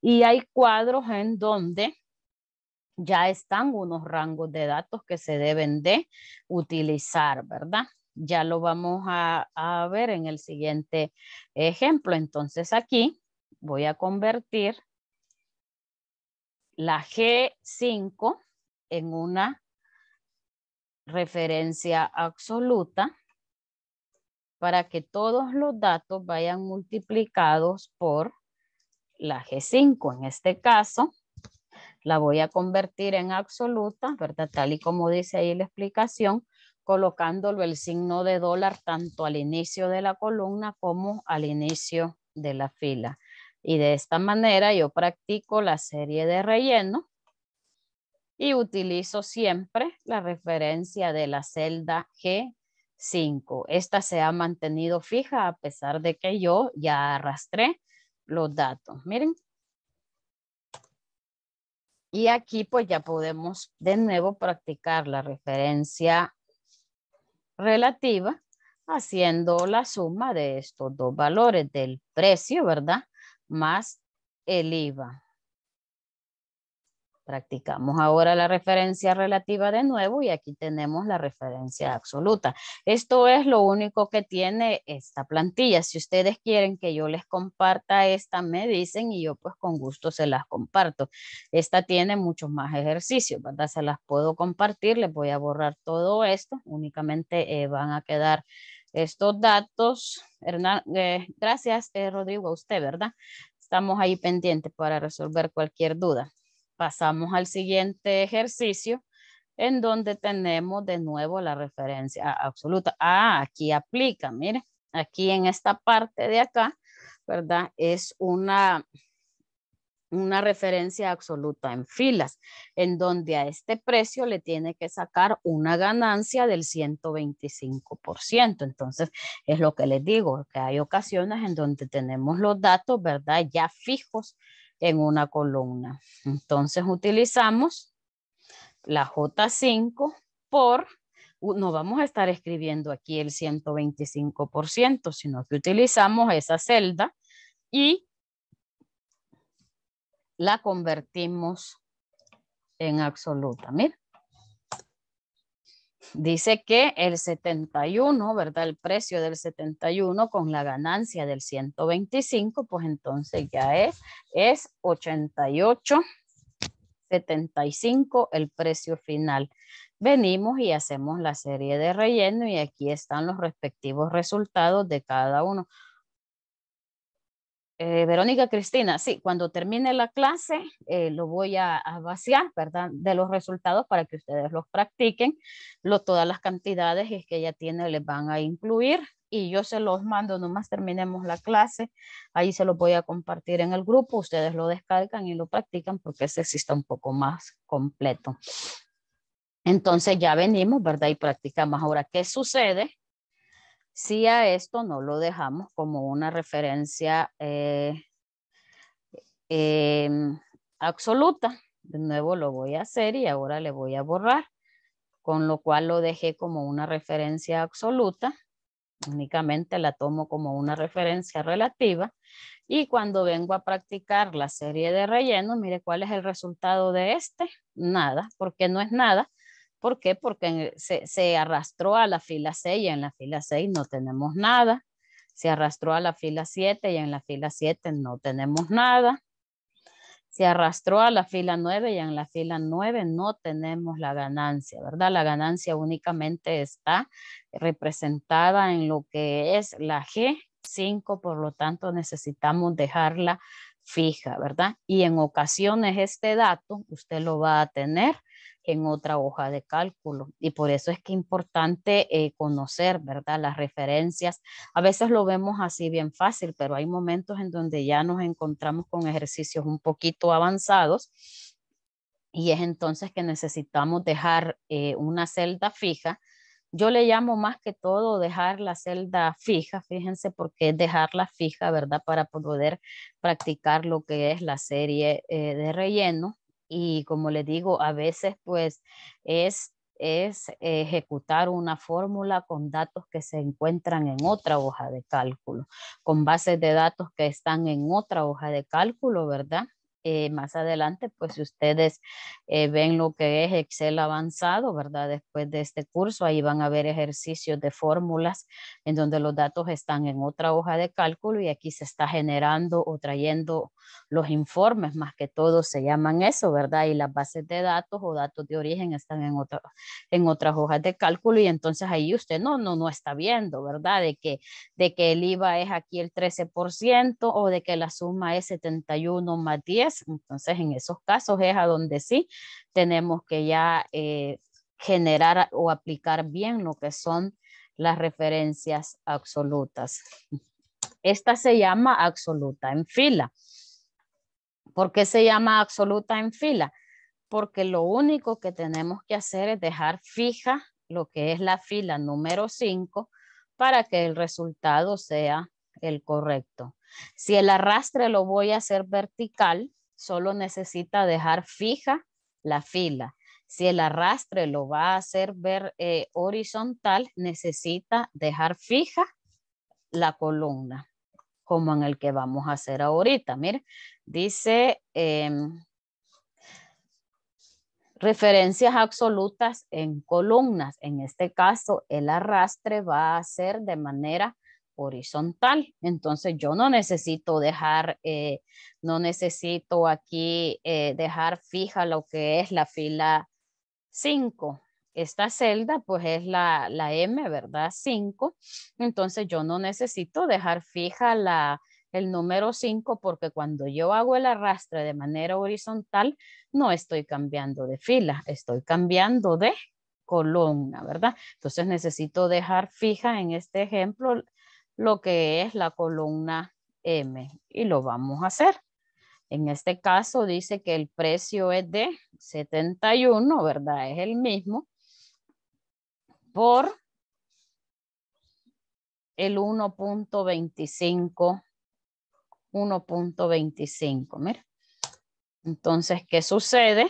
Y hay cuadros en donde ya están unos rangos de datos que se deben de utilizar, ¿verdad? Ya lo vamos a, a ver en el siguiente ejemplo. Entonces aquí voy a convertir la G5 en una referencia absoluta para que todos los datos vayan multiplicados por la G5. En este caso, la voy a convertir en absoluta, ¿verdad? Tal y como dice ahí la explicación, colocándolo el signo de dólar tanto al inicio de la columna como al inicio de la fila. Y de esta manera yo practico la serie de relleno y utilizo siempre la referencia de la celda G5. Esta se ha mantenido fija a pesar de que yo ya arrastré los datos. Miren. Y aquí pues ya podemos de nuevo practicar la referencia relativa haciendo la suma de estos dos valores del precio, ¿verdad? más el IVA. Practicamos ahora la referencia relativa de nuevo y aquí tenemos la referencia absoluta. Esto es lo único que tiene esta plantilla. Si ustedes quieren que yo les comparta esta, me dicen y yo pues con gusto se las comparto. Esta tiene muchos más ejercicios, ¿verdad? Se las puedo compartir, les voy a borrar todo esto. Únicamente eh, van a quedar estos datos. Hernán, eh, gracias, eh, Rodrigo, a usted, ¿verdad? Estamos ahí pendientes para resolver cualquier duda. Pasamos al siguiente ejercicio en donde tenemos de nuevo la referencia absoluta. Ah, aquí aplica, mire, aquí en esta parte de acá, ¿verdad? Es una una referencia absoluta en filas, en donde a este precio le tiene que sacar una ganancia del 125%. Entonces, es lo que les digo, que hay ocasiones en donde tenemos los datos, ¿verdad? Ya fijos en una columna. Entonces, utilizamos la J5 por no vamos a estar escribiendo aquí el 125%, sino que utilizamos esa celda y la convertimos en absoluta. Mira. Dice que el 71, ¿verdad? El precio del 71 con la ganancia del 125, pues entonces ya es, es 88, 75 el precio final. Venimos y hacemos la serie de relleno y aquí están los respectivos resultados de cada uno. Eh, Verónica Cristina, sí, cuando termine la clase eh, lo voy a, vaciar, ¿verdad? De los resultados para que ustedes los practiquen, lo, todas las cantidades que ella tiene les van a incluir y yo se los mando nomás terminemos la clase, ahí se los voy a compartir en el grupo, ustedes lo descargan y lo practican porque ese exista un poco más completo. Entonces ya venimos, ¿verdad? Y practicamos. Ahora, ¿qué sucede si a esto no lo dejamos como una referencia eh, em, absoluta. De nuevo lo voy a hacer y ahora le voy a borrar, con lo cual lo dejé como una referencia absoluta. Únicamente la tomo como una referencia relativa. Y cuando vengo a practicar la serie de relleno, mire cuál es el resultado de este. Nada, porque no es nada, ¿Por qué? Porque se, arrastró a la fila 6 y en la fila 6 no tenemos nada. Se arrastró a la fila 7 y en la fila 7 no tenemos nada. Se arrastró a la fila 9 y en la fila 9 no tenemos la ganancia, ¿verdad? La ganancia únicamente está representada en lo que es la G5, por lo tanto necesitamos dejarla fija, ¿verdad? Y en ocasiones este dato usted lo va a tener en otra hoja de cálculo. Y por eso es que es importante eh, conocer, ¿verdad? Las referencias. A veces lo vemos así bien fácil, pero hay momentos en donde ya nos encontramos con ejercicios un poquito avanzados y es entonces que necesitamos dejar eh, una celda fija. Yo le llamo más que todo dejar la celda fija, fíjense porque es dejarla fija, ¿verdad? Para poder practicar lo que es la serie eh, de relleno y como les digo, a veces pues es, es eh, ejecutar una fórmula con datos que se encuentran en otra hoja de cálculo, con bases de datos que están en otra hoja de cálculo, ¿verdad? Eh, más adelante, pues si ustedes eh, ven lo que es Excel avanzado, ¿verdad? Después de este curso, ahí van a ver ejercicios de fórmulas en donde los datos están en otra hoja de cálculo y aquí se está generando o trayendo los informes, más que todo se llaman eso, ¿verdad? Y las bases de datos o datos de origen están en, otra, en otras hojas de cálculo y entonces ahí usted no, no, no está viendo, ¿verdad? De que, de que el IVA es aquí el 13% o de que la suma es 71 más 10 pues, entonces, en esos casos es a donde sí tenemos que ya eh, generar o aplicar bien lo que son las referencias absolutas. Esta se llama absoluta en fila. ¿Por qué se llama absoluta en fila? Porque lo único que tenemos que hacer es dejar fija lo que es la fila número 5 para que el resultado sea el correcto. Si el arrastre lo voy a hacer vertical, solo necesita dejar fija la fila. Si el arrastre lo va a hacer ver eh, horizontal, necesita dejar fija la columna, como en el que vamos a hacer ahorita. Mire, dice em, referencias absolutas en columnas. En este caso, el arrastre va a ser de manera horizontal. Entonces yo no necesito dejar, eh, no necesito aquí eh, dejar fija lo que es la fila 5. Esta celda pues es la, M, ¿verdad? 5. Entonces yo no necesito dejar fija la, el número 5 porque cuando yo hago el arrastre de manera horizontal no estoy cambiando de fila, estoy cambiando de columna, ¿verdad? Entonces necesito dejar fija en este ejemplo lo que es la columna M y lo vamos a hacer. En este caso dice que el precio es de 71, ¿verdad? Es el mismo por el 1.25, 1.25, mira. Entonces, ¿qué sucede?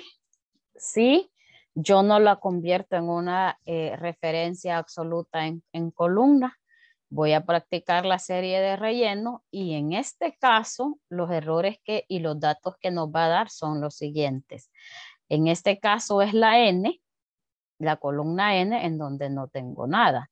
Si yo no la convierto en una eh, referencia absoluta en, en columna, voy a practicar la serie de relleno y en este caso los errores que y los datos que nos va a dar son los siguientes. En este caso es la N, la columna N en donde no tengo nada.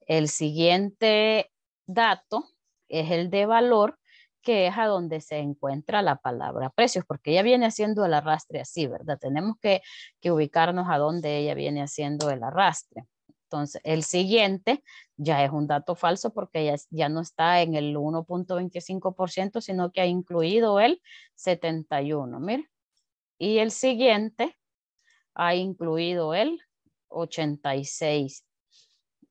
El siguiente dato es el de valor que es a donde se encuentra la palabra precios, porque ella viene haciendo el arrastre así, ¿verdad? Tenemos que, que ubicarnos a donde ella viene haciendo el arrastre. Entonces, el siguiente ya es un dato falso porque ya, no está en el 1.25%, sino que ha incluido el 71, mire. Y el siguiente ha incluido el 86.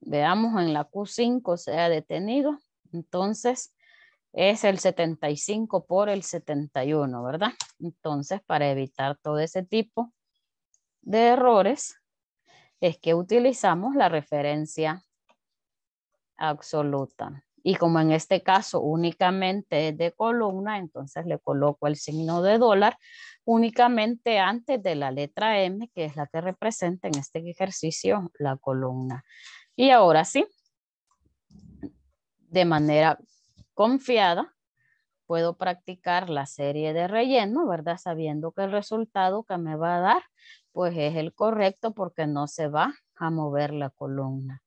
Veamos en la Q5 se ha detenido. Entonces, es el 75 por el 71, ¿verdad? Entonces, para evitar todo ese tipo de errores, es que utilizamos la referencia absoluta. Y como en este caso únicamente es de columna, entonces le coloco el signo de dólar únicamente antes de la letra M, que es la que representa en este ejercicio la columna. Y ahora sí, de manera confiada, puedo practicar la serie de relleno, ¿verdad? Sabiendo que el resultado que me va a dar pues es el correcto porque no se va a mover la columna.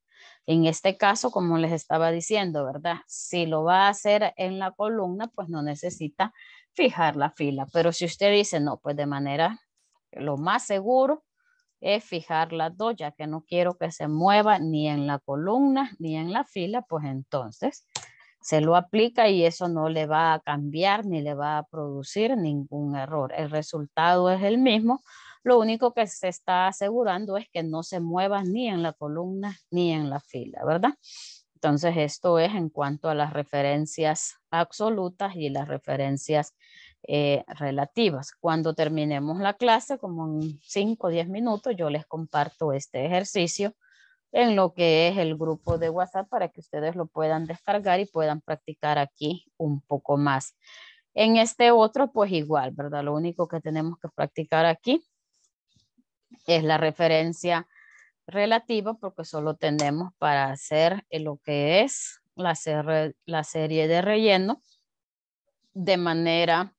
En este caso, como les estaba diciendo, ¿verdad? Si lo va a hacer en la columna, pues no necesita fijar la fila. Pero si usted dice, no, pues de manera lo más seguro es fijar las dos, ya que no quiero que se mueva ni en la columna ni en la fila, pues entonces se lo aplica y eso no le va a cambiar ni le va a producir ningún error. El resultado es el mismo, lo único que se está asegurando es que no se mueva ni en la columna ni en la fila, ¿verdad? Entonces, esto es en cuanto a las referencias absolutas y las referencias eh, relativas. Cuando terminemos la clase, como en 5 o 10 minutos, yo les comparto este ejercicio en lo que es el grupo de WhatsApp para que ustedes lo puedan descargar y puedan practicar aquí un poco más. En este otro, pues igual, ¿verdad? Lo único que tenemos que practicar aquí es la referencia relativa porque solo tenemos para hacer lo que es la, la serie de relleno de manera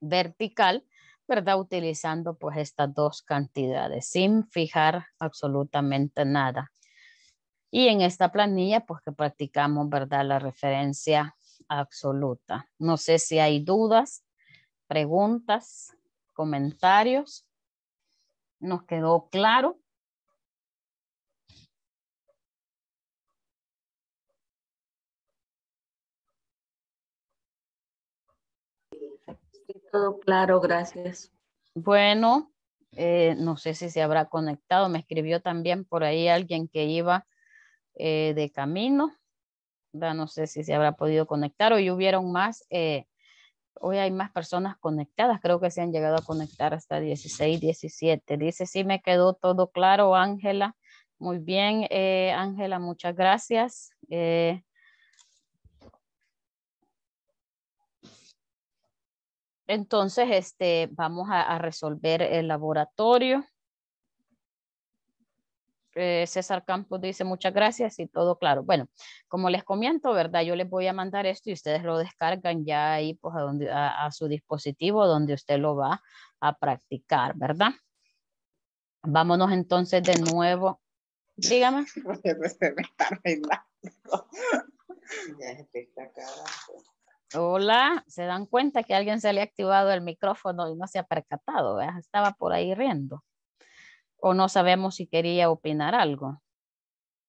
vertical, ¿verdad? Utilizando pues estas dos cantidades sin fijar absolutamente nada. Y en esta planilla pues que practicamos, ¿verdad? La referencia absoluta. No sé si hay dudas, preguntas, comentarios nos quedó claro. todo claro, gracias. Bueno, eh, no sé si se habrá conectado, me escribió también por ahí alguien que iba eh, de camino, no sé si se habrá podido conectar o hubieron más eh, hoy hay más personas conectadas, creo que se han llegado a conectar hasta 16, 17. Dice, sí, me quedó todo claro, Ángela. Muy bien, eh, Ángela, muchas gracias. Eh, entonces, este, vamos a resolver el laboratorio. Eh, César Campos dice muchas gracias y todo claro. Bueno, como les comento, ¿verdad? Yo les voy a mandar esto y ustedes lo descargan ya ahí pues, a, donde, a, su dispositivo donde usted lo va a practicar, ¿verdad? Vámonos entonces de nuevo. Dígame. Hola, se dan cuenta que alguien se le ha activado el micrófono y no se ha percatado, estaba por ahí riendo o no sabemos si quería opinar algo.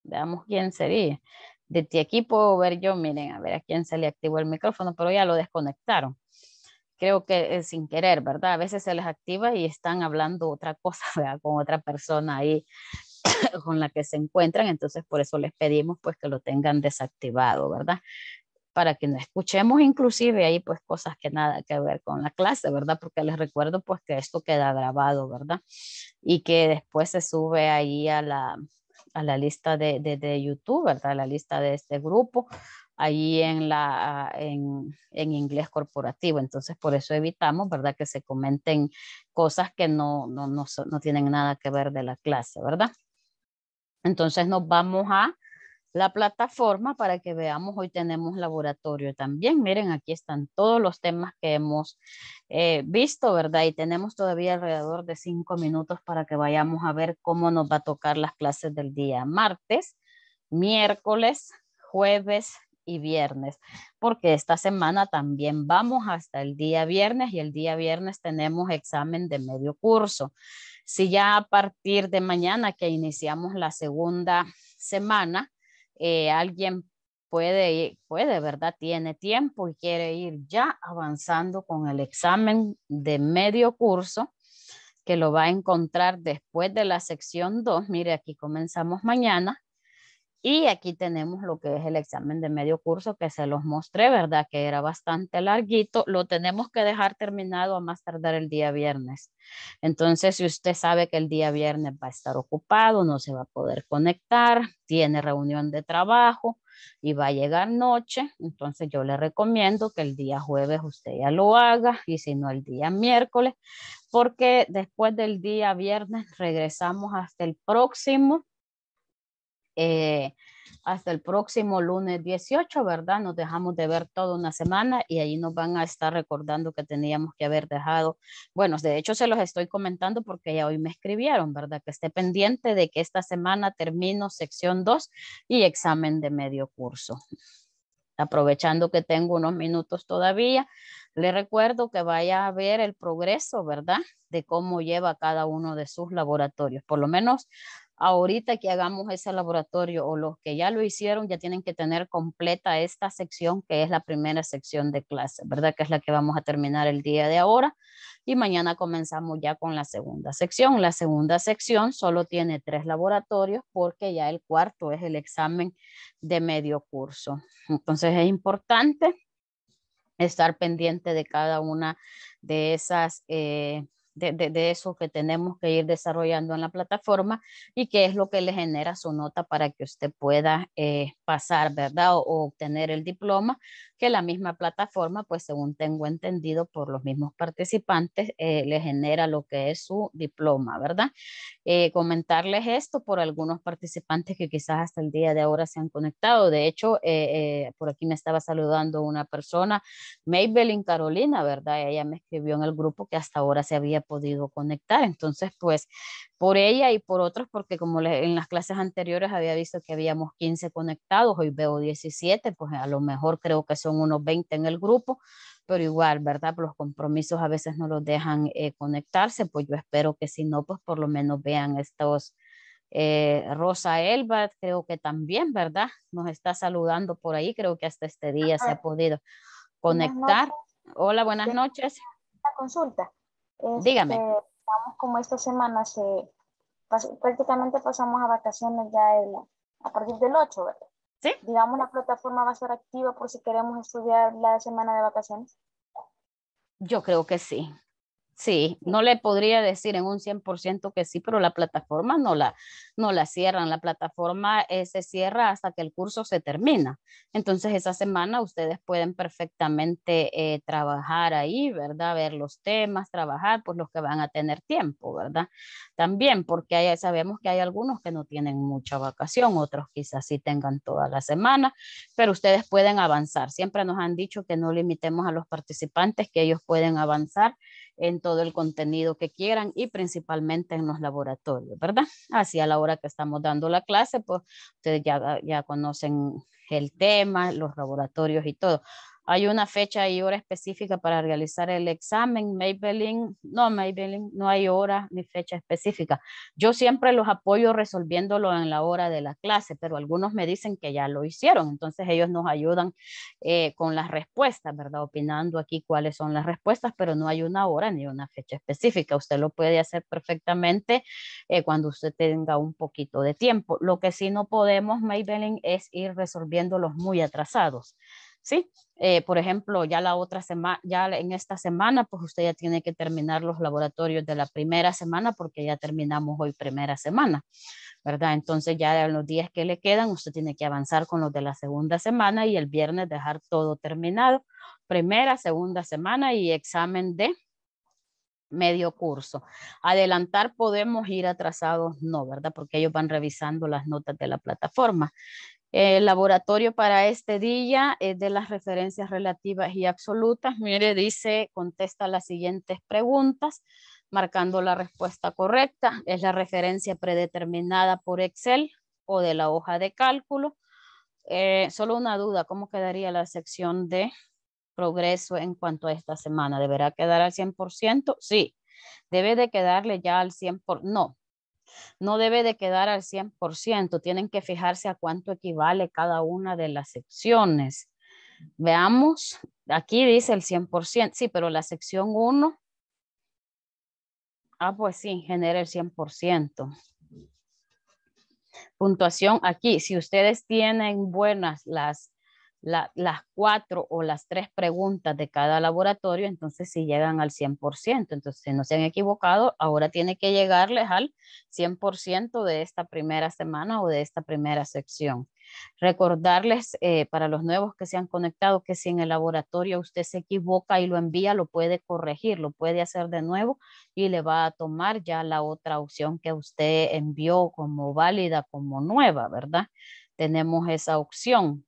Veamos quién sería. Desde aquí puedo ver yo, miren, a ver a quién se le activó el micrófono, pero ya lo desconectaron. Creo que sin querer, ¿verdad? A veces se les activa y están hablando otra cosa, ¿verdad? Con otra persona ahí con la que se encuentran, entonces por eso les pedimos pues que lo tengan desactivado, ¿verdad? para que no escuchemos inclusive ahí pues cosas que nada que ver con la clase, ¿verdad? Porque les recuerdo pues que esto queda grabado, ¿verdad? Y que después se sube ahí a la, lista de, YouTube, ¿verdad? la lista de este grupo, ahí en, la, en, inglés corporativo. Entonces, por eso evitamos, ¿verdad? Que se comenten cosas que no, no tienen nada que ver de la clase, ¿verdad? Entonces, nos vamos a la plataforma para que veamos, hoy tenemos laboratorio también. Miren, aquí están todos los temas que hemos eh, visto, ¿verdad? Y tenemos todavía alrededor de cinco minutos para que vayamos a ver cómo nos va a tocar las clases del día martes, miércoles, jueves y viernes, porque esta semana también vamos hasta el día viernes y el día viernes tenemos examen de medio curso. Si ya a partir de mañana que iniciamos la segunda semana, eh, alguien puede, puede, ¿verdad? Tiene tiempo y quiere ir ya avanzando con el examen de medio curso que lo va a encontrar después de la sección 2. Mire, aquí comenzamos mañana y aquí tenemos lo que es el examen de medio curso que se los mostré, ¿verdad? Que era bastante larguito. Lo tenemos que dejar terminado a más tardar el día viernes. Entonces, si usted sabe que el día viernes va a estar ocupado, no se va a poder conectar, tiene reunión de trabajo y va a llegar noche, entonces yo le recomiendo que el día jueves usted ya lo haga y si no el día miércoles, porque después del día viernes regresamos hasta el próximo eh, hasta el próximo lunes 18, ¿verdad? Nos dejamos de ver toda una semana y ahí nos van a estar recordando que teníamos que haber dejado. Bueno, de hecho se los estoy comentando porque ya hoy me escribieron, ¿verdad? Que esté pendiente de que esta semana termino sección 2 y examen de medio curso. Aprovechando que tengo unos minutos todavía, le recuerdo que vaya a ver el progreso, ¿verdad? De cómo lleva cada uno de sus laboratorios. Por lo menos ahorita que hagamos ese laboratorio o los que ya lo hicieron ya tienen que tener completa esta sección que es la primera sección de clase, ¿verdad? Que es la que vamos a terminar el día de ahora y mañana comenzamos ya con la segunda sección. La segunda sección solo tiene tres laboratorios porque ya el cuarto es el examen de medio curso. Entonces es importante estar pendiente de cada una de esas eh, de, de, eso que tenemos que ir desarrollando en la plataforma y qué es lo que le genera su nota para que usted pueda eh, pasar, ¿verdad? O, obtener el diploma, que la misma plataforma, pues según tengo entendido por los mismos participantes, eh, le genera lo que es su diploma, ¿verdad? Eh, comentarles esto por algunos participantes que quizás hasta el día de ahora se han conectado. De hecho, por aquí me estaba saludando una persona, Maybelline Carolina, ¿verdad? Ella me escribió en el grupo que hasta ahora se había podido conectar. Entonces, pues por ella y por otros, porque como en las clases anteriores había visto que habíamos 15 conectados, hoy veo 17, pues a lo mejor creo que son unos 20 en el grupo, pero igual, ¿verdad? Los compromisos a veces no los dejan eh, conectarse, pues yo espero que si no, pues por lo menos vean estos. Eh, Rosa Elba, creo que también, ¿verdad? Nos está saludando por ahí, creo que hasta este día se ha podido conectar. Hola, buenas noches. La consulta. Dígame. Este, como esta semana se, prácticamente pasamos a vacaciones ya a partir del 8, ¿verdad? Sí. Digamos, la plataforma va a ser activa por si queremos estudiar la semana de vacaciones. Yo creo que sí. Sí, no le podría decir en un 100% que sí, pero la plataforma no la, no la cierran. La plataforma eh, se cierra hasta que el curso se termina. Entonces, esa semana ustedes pueden perfectamente eh, trabajar ahí, ¿verdad? Ver los temas, trabajar, pues los que van a tener tiempo, ¿verdad? También, porque sabemos que hay algunos que no tienen mucha vacación, otros quizás sí tengan toda la semana, pero ustedes pueden avanzar. Siempre nos han dicho que no limitemos a los participantes, que ellos pueden avanzar en todo el contenido que quieran y principalmente en los laboratorios, ¿verdad? Así a la hora que estamos dando la clase, pues ustedes ya, ya conocen el tema, los laboratorios y todo hay una fecha y hora específica para realizar el examen. Maybelline, no, Maybelline, no hay hora ni fecha específica. Yo siempre los apoyo resolviéndolo en la hora de la clase, pero algunos me dicen que ya lo hicieron, entonces ellos nos ayudan eh, con las respuestas, ¿verdad? Opinando aquí cuáles son las respuestas, pero no hay una hora ni una fecha específica. Usted lo puede hacer perfectamente eh, cuando usted tenga un poquito de tiempo. Lo que sí no podemos, Maybelline, es ir resolviéndolos muy atrasados. ¿sí? Eh, por ejemplo, ya la otra semana, ya en esta semana, pues usted ya tiene que terminar los laboratorios de la primera semana porque ya terminamos hoy primera semana, ¿verdad? Entonces ya en los días que le quedan, usted tiene que avanzar con los de la segunda semana y el viernes dejar todo terminado, primera, segunda semana y examen de medio curso. Adelantar podemos ir atrasados, no, ¿verdad? Porque ellos van revisando las notas de la plataforma. El laboratorio para este día es de las referencias relativas y absolutas. Mire, dice, contesta las siguientes preguntas, marcando la respuesta correcta. Es la referencia predeterminada por Excel o de la hoja de cálculo. Eh, solo una duda, ¿cómo quedaría la sección de progreso en cuanto a esta semana? ¿Deberá quedar al 100%? Sí, debe de quedarle ya al 100%. No, no debe de quedar al 100%, tienen que fijarse a cuánto equivale cada una de las secciones. Veamos, aquí dice el 100%, sí, pero la sección 1, ah, pues sí, genera el 100%. Puntuación aquí, si ustedes tienen buenas las las cuatro o las tres preguntas de cada laboratorio, entonces si llegan al 100%, entonces si no se han equivocado, ahora tiene que llegarles al 100% de esta primera semana o de esta primera sección. Recordarles eh, para los nuevos que se han conectado que si en el laboratorio usted se equivoca y lo envía, lo puede corregir, lo puede hacer de nuevo y le va a tomar ya la otra opción que usted envió como válida, como nueva, ¿verdad? Tenemos esa opción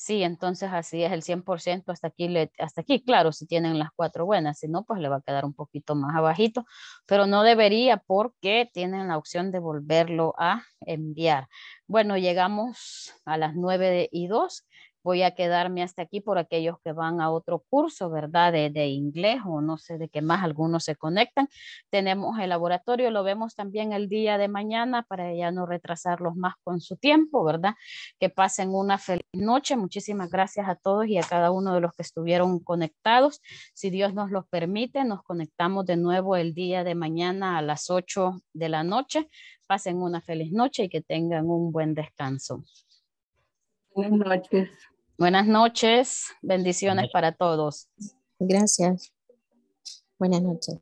Sí, entonces así es el 100% hasta aquí, hasta aquí, claro, si tienen las cuatro buenas, si no, pues le va a quedar un poquito más abajito, pero no debería porque tienen la opción de volverlo a enviar. Bueno, llegamos a las 9 y dos voy a quedarme hasta aquí por aquellos que van a otro curso, ¿verdad? De, inglés o no sé de qué más, algunos se conectan. Tenemos el laboratorio, lo vemos también el día de mañana para ya no retrasarlos más con su tiempo, ¿verdad? Que pasen una feliz noche. Muchísimas gracias a todos y a cada uno de los que estuvieron conectados. Si Dios nos lo permite, nos conectamos de nuevo el día de mañana a las 8 de la noche. Pasen una feliz noche y que tengan un buen descanso. Buenas noches. Buenas noches, bendiciones para todos. Gracias. Buenas noches.